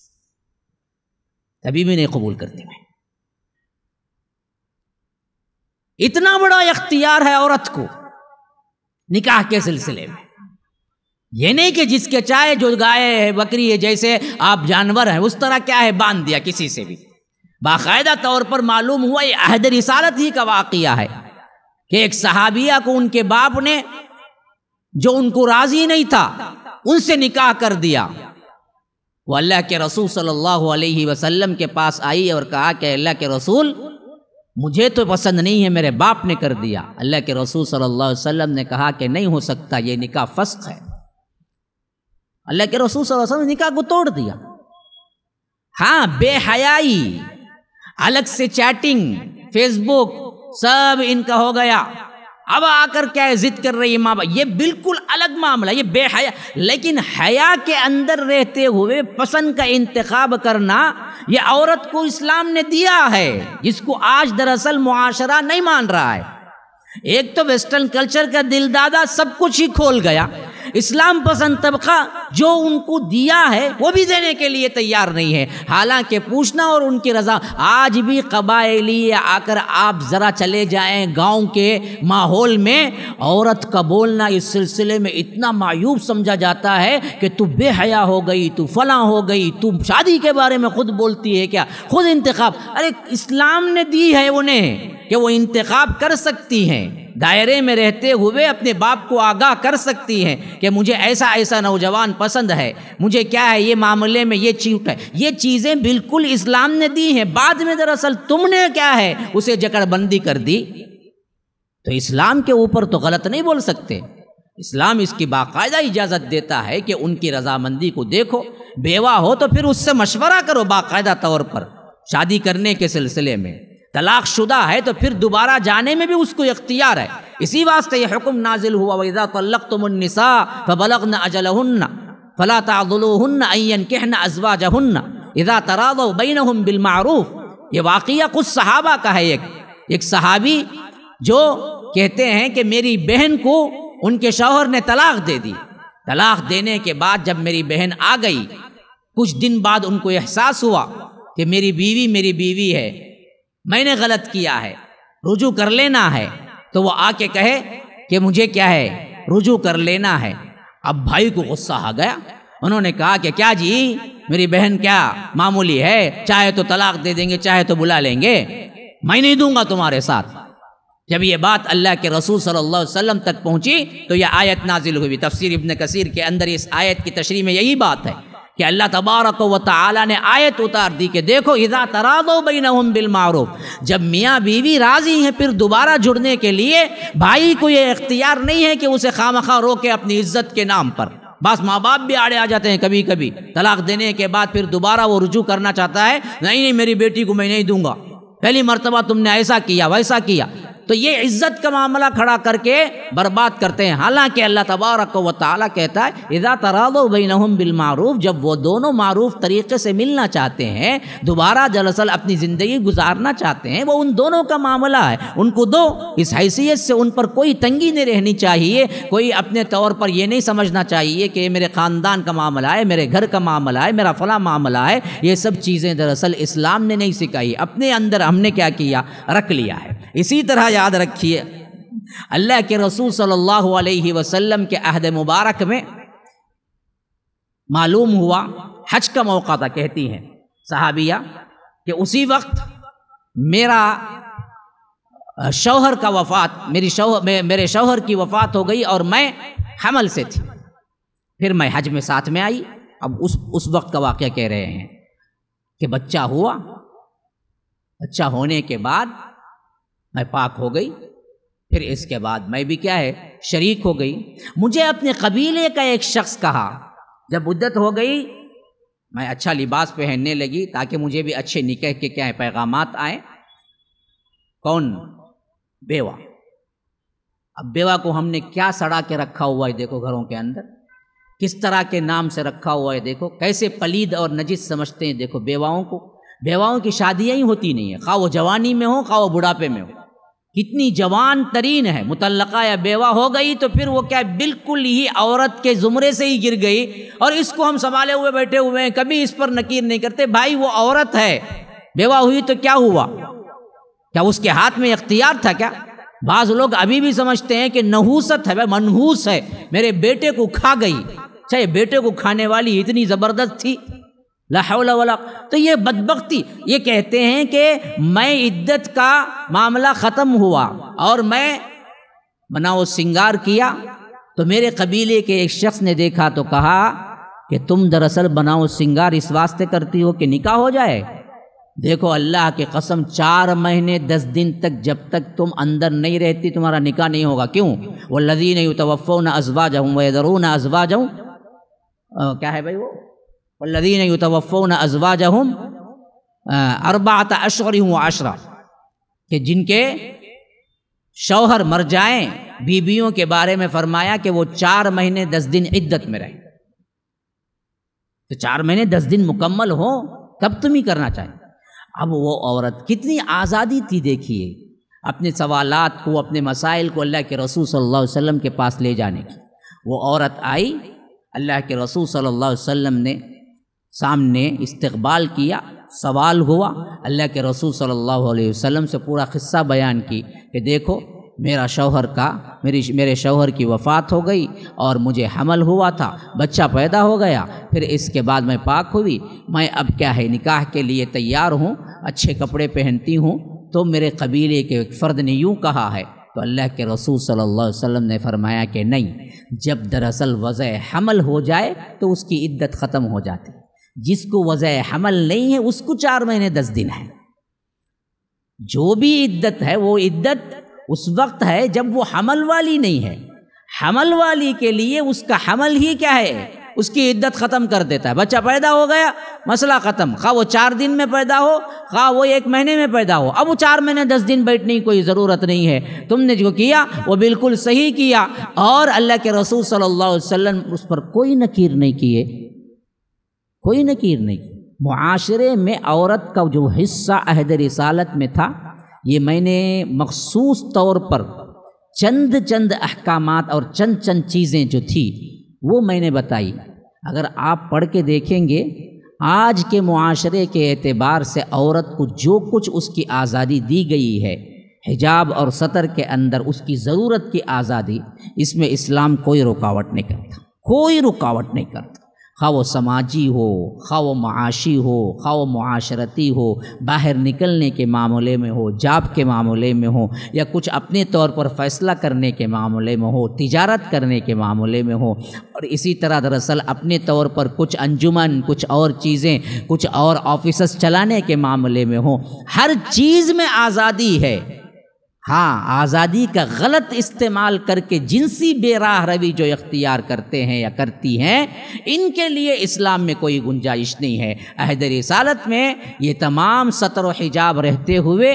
Speaker 1: तभी भी नहीं कबूल करती मैं इतना बड़ा इख्तियार है औरत को निकाह के सिलसिले में ये नहीं कि जिसके चाहे जो गाय है बकरी है जैसे आप जानवर हैं उस तरह क्या है बांध दिया किसी से भी बाकायदा तौर पर मालूम हुआ ये अहद रिसालत ही का वाक़िया है कि एक सहाबिया को उनके बाप ने जो उनको राज़ी नहीं था उनसे निकाह कर दिया वो अल्लाह के रसूल सल्लल्लाहु अलैहि वसल्लम के पास आई और कहा कि अल्लाह के रसूल मुझे तो पसंद नहीं है मेरे बाप ने कर दिया अल्लाह के रसूल सल्लल्लाहु अलैहि वसल्लम ने कहा कि नहीं हो सकता ये निकाह फस्क है अल्लाह के रसूल वसल्लम ने निकाह को तोड़ दिया हाँ बेहयाई अलग से चैटिंग फेसबुक सब इनका हो गया अब आकर क्या है जिद कर रही है माँ बाप ये बिल्कुल अलग मामला ये बेहया लेकिन हया के अंदर रहते हुए पसंद का इंतखब करना ये औरत को इस्लाम ने दिया है इसको आज दरअसल मुआशरा नहीं मान रहा है एक तो वेस्टर्न कल्चर का दिलदादा सब कुछ ही खोल गया इस्लाम पसंद तबका जो उनको दिया है वो भी देने के लिए तैयार नहीं है हालांकि पूछना और उनकी रजा आज भी कबायली आकर आप ज़रा चले जाएं गांव के माहौल में औरत का बोलना इस सिलसिले में इतना मायूब समझा जाता है कि तू बेहया हो गई तू फला हो गई तू शादी के बारे में खुद बोलती है क्या खुद इंतखब अरे इस्लाम ने दी है उन्हें कि वो इंतखब कर सकती हैं दायरे में रहते हुए अपने बाप को आगाह कर सकती हैं कि मुझे ऐसा ऐसा नौजवान पसंद है मुझे क्या है ये मामले में ये चीट है ये चीज़ें बिल्कुल इस्लाम ने दी हैं बाद में दरअसल तुमने क्या है उसे जकड़बंदी कर दी तो इस्लाम के ऊपर तो गलत नहीं बोल सकते इस्लाम इसकी बाकायदा इजाज़त देता है कि उनकी रजामंदी को देखो बेवा हो तो फिर उससे मशवरा करो बाकायदा तौर पर शादी करने के सिलसिले में तलाक शुदा है तो फिर दोबारा जाने में भी उसको इख्तियार है इसी वास्ते यह हुक्म नाजिल हुआ वैदा तल्लक तुमनिसा फलग न अजलहन्न फला ताजुलहन्न अयन अजवा जहन्न इदा तराद बैन हम बिलमारूफ ये वाक़ कुछ सहाबा का है एक एक सहाबी जो कहते हैं कि मेरी बहन को उनके शौहर ने तलाक दे दी तलाक देने के बाद जब मेरी बहन आ गई कुछ दिन बाद उनको एहसास हुआ कि मेरी बीवी मेरी बीवी है मैंने गलत किया है रुजू कर लेना है तो वो आके कहे कि मुझे क्या है रुजू कर लेना है अब भाई को गुस्सा आ गया उन्होंने कहा कि क्या जी मेरी बहन क्या मामूली है चाहे तो तलाक दे देंगे चाहे तो बुला लेंगे मैं नहीं दूंगा तुम्हारे साथ जब ये बात अल्लाह के रसूल सल्लल्लाहु अलैहि वसल्लम तक पहुंची तो यह आयत नाजिल हुई तफसीर इब्न कसीर के अंदर इस आयत की तशरी में यही बात है कि अल्लाह तबारक व ताली ने आयत उतार दी कि देखो इदा तरा दो बिन बिल मारूफ जब मियाँ बीवी राज़ी हैं फिर दोबारा जुड़ने के लिए भाई को ये इख्तियार नहीं है कि उसे खाम खा रोके अपनी इज्जत के नाम पर बस माँ बाप भी आड़े आ जाते हैं कभी कभी तलाक देने के बाद फिर दोबारा वो रुजू करना चाहता है नहीं नहीं मेरी बेटी को मैं नहीं दूंगा पहली मरतबा तुमने ऐसा किया वैसा किया तो ये इज्जत का मामला खड़ा करके बर्बाद करते हैं हालांकि अल्लाह तबारक व ताला कहता है इज़ा तरादो बिन बिलमारूफ जब वो दोनों मारूफ तरीके से मिलना चाहते हैं दोबारा दरअसल अपनी ज़िंदगी गुजारना चाहते हैं वो उन दोनों का मामला है उनको दो इस हैसियत से उन पर कोई तंगी नहीं रहनी चाहिए कोई अपने तौर पर यह नहीं समझना चाहिए कि मेरे ख़ानदान का मामला है मेरे घर का मामला है मेरा फला मामला है ये सब चीज़ें दरअसल इस्लाम ने नहीं सिखाई अपने अंदर हमने क्या किया रख लिया है इसी तरह याद रखिए अल्लाह के रसूल सल्लल्लाहु अलैहि वसल्लम के अहद मुबारक में मालूम हुआ हज का मौका था कहती हैं सहाबिया कि उसी वक्त मेरा शौहर का वफात मेरी शौहर मेरे शौहर की वफात हो गई और मैं हमल से थी फिर मैं हज में साथ में आई अब उस उस वक्त का वाक़ कह रहे हैं कि बच्चा हुआ बच्चा होने के बाद मैं पाक हो गई फिर इसके बाद मैं भी क्या है शरीक हो गई मुझे अपने कबीले का एक शख्स कहा जब उद्दत हो गई मैं अच्छा लिबास पहनने लगी ताकि मुझे भी अच्छे निकह के क्या है पैगाम आए कौन बेवा अब बेवा को हमने क्या सड़ा के रखा हुआ है देखो घरों के अंदर किस तरह के नाम से रखा हुआ है देखो कैसे पलीद और नजीत समझते हैं देखो बेवाओं को बेवाओं की शादियाँ ही होती नहीं है खा वो जवानी में हो खा वो बुढ़ापे में हो कितनी जवान तरीन है मुतलका या बेवा हो गई तो फिर वो क्या बिल्कुल ही औरत के ज़ुमरे से ही गिर गई और इसको हम संभाले हुए बैठे हुए हैं कभी इस पर नकीर नहीं करते भाई वो औरत है बेवा हुई तो क्या हुआ क्या उसके हाथ में इख्तियार था क्या बाज लोग अभी भी समझते हैं कि नहूसत है मनहूस है मेरे बेटे को खा गई चाहे बेटे को खाने वाली इतनी ज़बरदस्त थी लाहौला तो ये बदबकती ये कहते हैं कि मैं इद्दत का मामला ख़त्म हुआ और मैं बनाओ सिंगार किया तो मेरे कबीले के एक शख्स ने देखा तो कहा कि तुम दरअसल बनाओ सिंगार इस वास्ते करती हो कि निकाह हो जाए देखो अल्लाह की कसम चार महीने दस दिन तक जब तक तुम अंदर नहीं रहती तुम्हारा निकाह नहीं होगा क्यों वो तो वफ़ो ना अजवा जाऊँ वह ना अजवा जाऊँ क्या है भाई वो वल्लदीन युतवफ़ोन अजवा जहम अरबात अशर आशरा कि जिनके शौहर मर जाएं बीबियों के बारे में फरमाया कि वो चार महीने दस दिन इद्दत में रहें तो चार महीने दस दिन मुकम्मल हो तब तुम ही करना चाहिए अब वो औरत कितनी आज़ादी थी देखिए अपने सवालात को अपने मसाइल को अल्लाह के रसूल सल्लल्लाहु अलैहि वसल्लम के पास ले जाने की वो औरत आई अल्लाह के रसूल सल्लल्लाहु अलैहि वसल्लम ने सामने इस्तबाल किया सवाल हुआ अल्लाह के रसूल सल्लल्लाहु अलैहि वसल्लम से पूरा किस्सा बयान की कि देखो मेरा शौहर का मेरी मेरे शौहर की वफ़ात हो गई और मुझे हमल हुआ था बच्चा पैदा हो गया फिर इसके बाद मैं पाक हुई मैं अब क्या है निकाह के लिए तैयार हूँ अच्छे कपड़े पहनती हूँ तो मेरे कबीले के एक फ़र्द ने यूँ कहा है तो अल्लाह के रसूल सल्लल्लाहु अलैहि वसल्लम ने फरमाया कि नहीं जब दरअसल वज़ हमल हो जाए तो उसकी इद्दत ख़त्म हो जाती जिसको वजह हमल नहीं है उसको चार महीने दस दिन है जो भी इद्दत है वो इद्दत उस वक्त है जब वो हमल वाली नहीं है हमल वाली के लिए उसका हमल ही क्या है उसकी इद्दत ख़त्म कर देता है बच्चा पैदा हो गया मसला ख़त्म खा वो चार दिन में पैदा हो खा वो एक महीने में पैदा हो अब वो चार महीने दस दिन बैठने की कोई ज़रूरत नहीं है तुमने जो किया वो बिल्कुल सही किया और अल्लाह के रसूल सल्लल्लाहु अलैहि वसल्लम उस पर कोई नकीर नहीं किए कोई नकीर नहीं माशरे में औरत का जो हिस्सा अहद रसालत में था ये मैंने मखसूस तौर पर चंद चंद अहकाम और चंद चंद चीज़ें जो थी वो मैंने बताई अगर आप पढ़ के देखेंगे आज के माशरे के एतबार से औरत को जो कुछ उसकी आज़ादी दी गई है हिजाब और सतर के अंदर उसकी ज़रूरत की आज़ादी इसमें इस्लाम कोई रुकावट नहीं करता कोई रुकावट नहीं करता खा वो समाजी हो खा वो माशी हो खा वो माशरती हो बाहर निकलने के मामले में हो जाप के मामले में हो या कुछ अपने तौर पर फ़ैसला करने के मामले में हो तिजारत करने के मामले में हो और इसी तरह दरअसल अपने तौर पर कुछ अंजुमन कुछ और चीज़ें कुछ और ऑफिसस चलाने के मामले में हो हर चीज़ में आज़ादी है हाँ आज़ादी का गलत इस्तेमाल करके जिनसी बेराह रवि जो इख्तियार करते हैं या करती हैं इनके लिए इस्लाम में कोई गुंजाइश नहीं है अहद रसालत में ये तमाम सतर हिजाब रहते हुए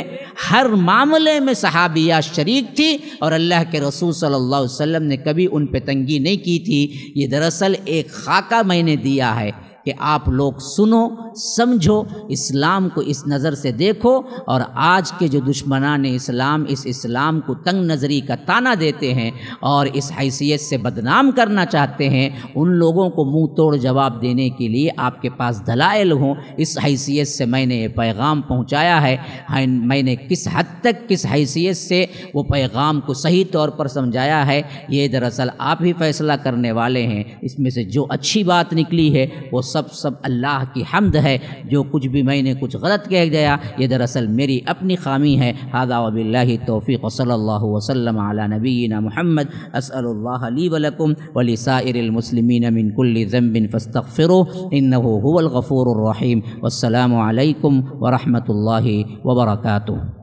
Speaker 1: हर मामले में सहाबिया शरीक थी और अल्लाह के रसूल सल्लल्लाहु अलैहि वसल्लम ने कभी उन पर तंगी नहीं की थी ये दरअसल एक खाका मैंने दिया है कि आप लोग सुनो समझो इस्लाम को इस नज़र से देखो और आज के जो ने इस्लाम इस इस्लाम को तंग नज़री का ताना देते हैं और इस हैसियत से बदनाम करना चाहते हैं उन लोगों को मुंह तोड़ जवाब देने के लिए आपके पास दलाइल हों इस हैसियत से मैंने ये पैगाम पहुँचाया है हाँ, मैंने किस हद तक किस हैसियत से वो पैगाम को सही तौर पर समझाया है ये दरअसल आप ही फैसला करने वाले हैं इसमें से जो अच्छी बात निकली है वो सब सब सब अल्लाह की हमद है जो कुछ भी मैंने कुछ गलत कह गया ये दरअसल मेरी अपनी खामी है हादा वबिल्ला तोफ़ी वसल्ला वसलम नबीन महमद असली वलकुम वलिसाइरमसलिमिन मिनकुल्ज़म्बिन फ़स्तफ़िर इन हुवलगफ़ूररहीम वालकम वरहमल वर्का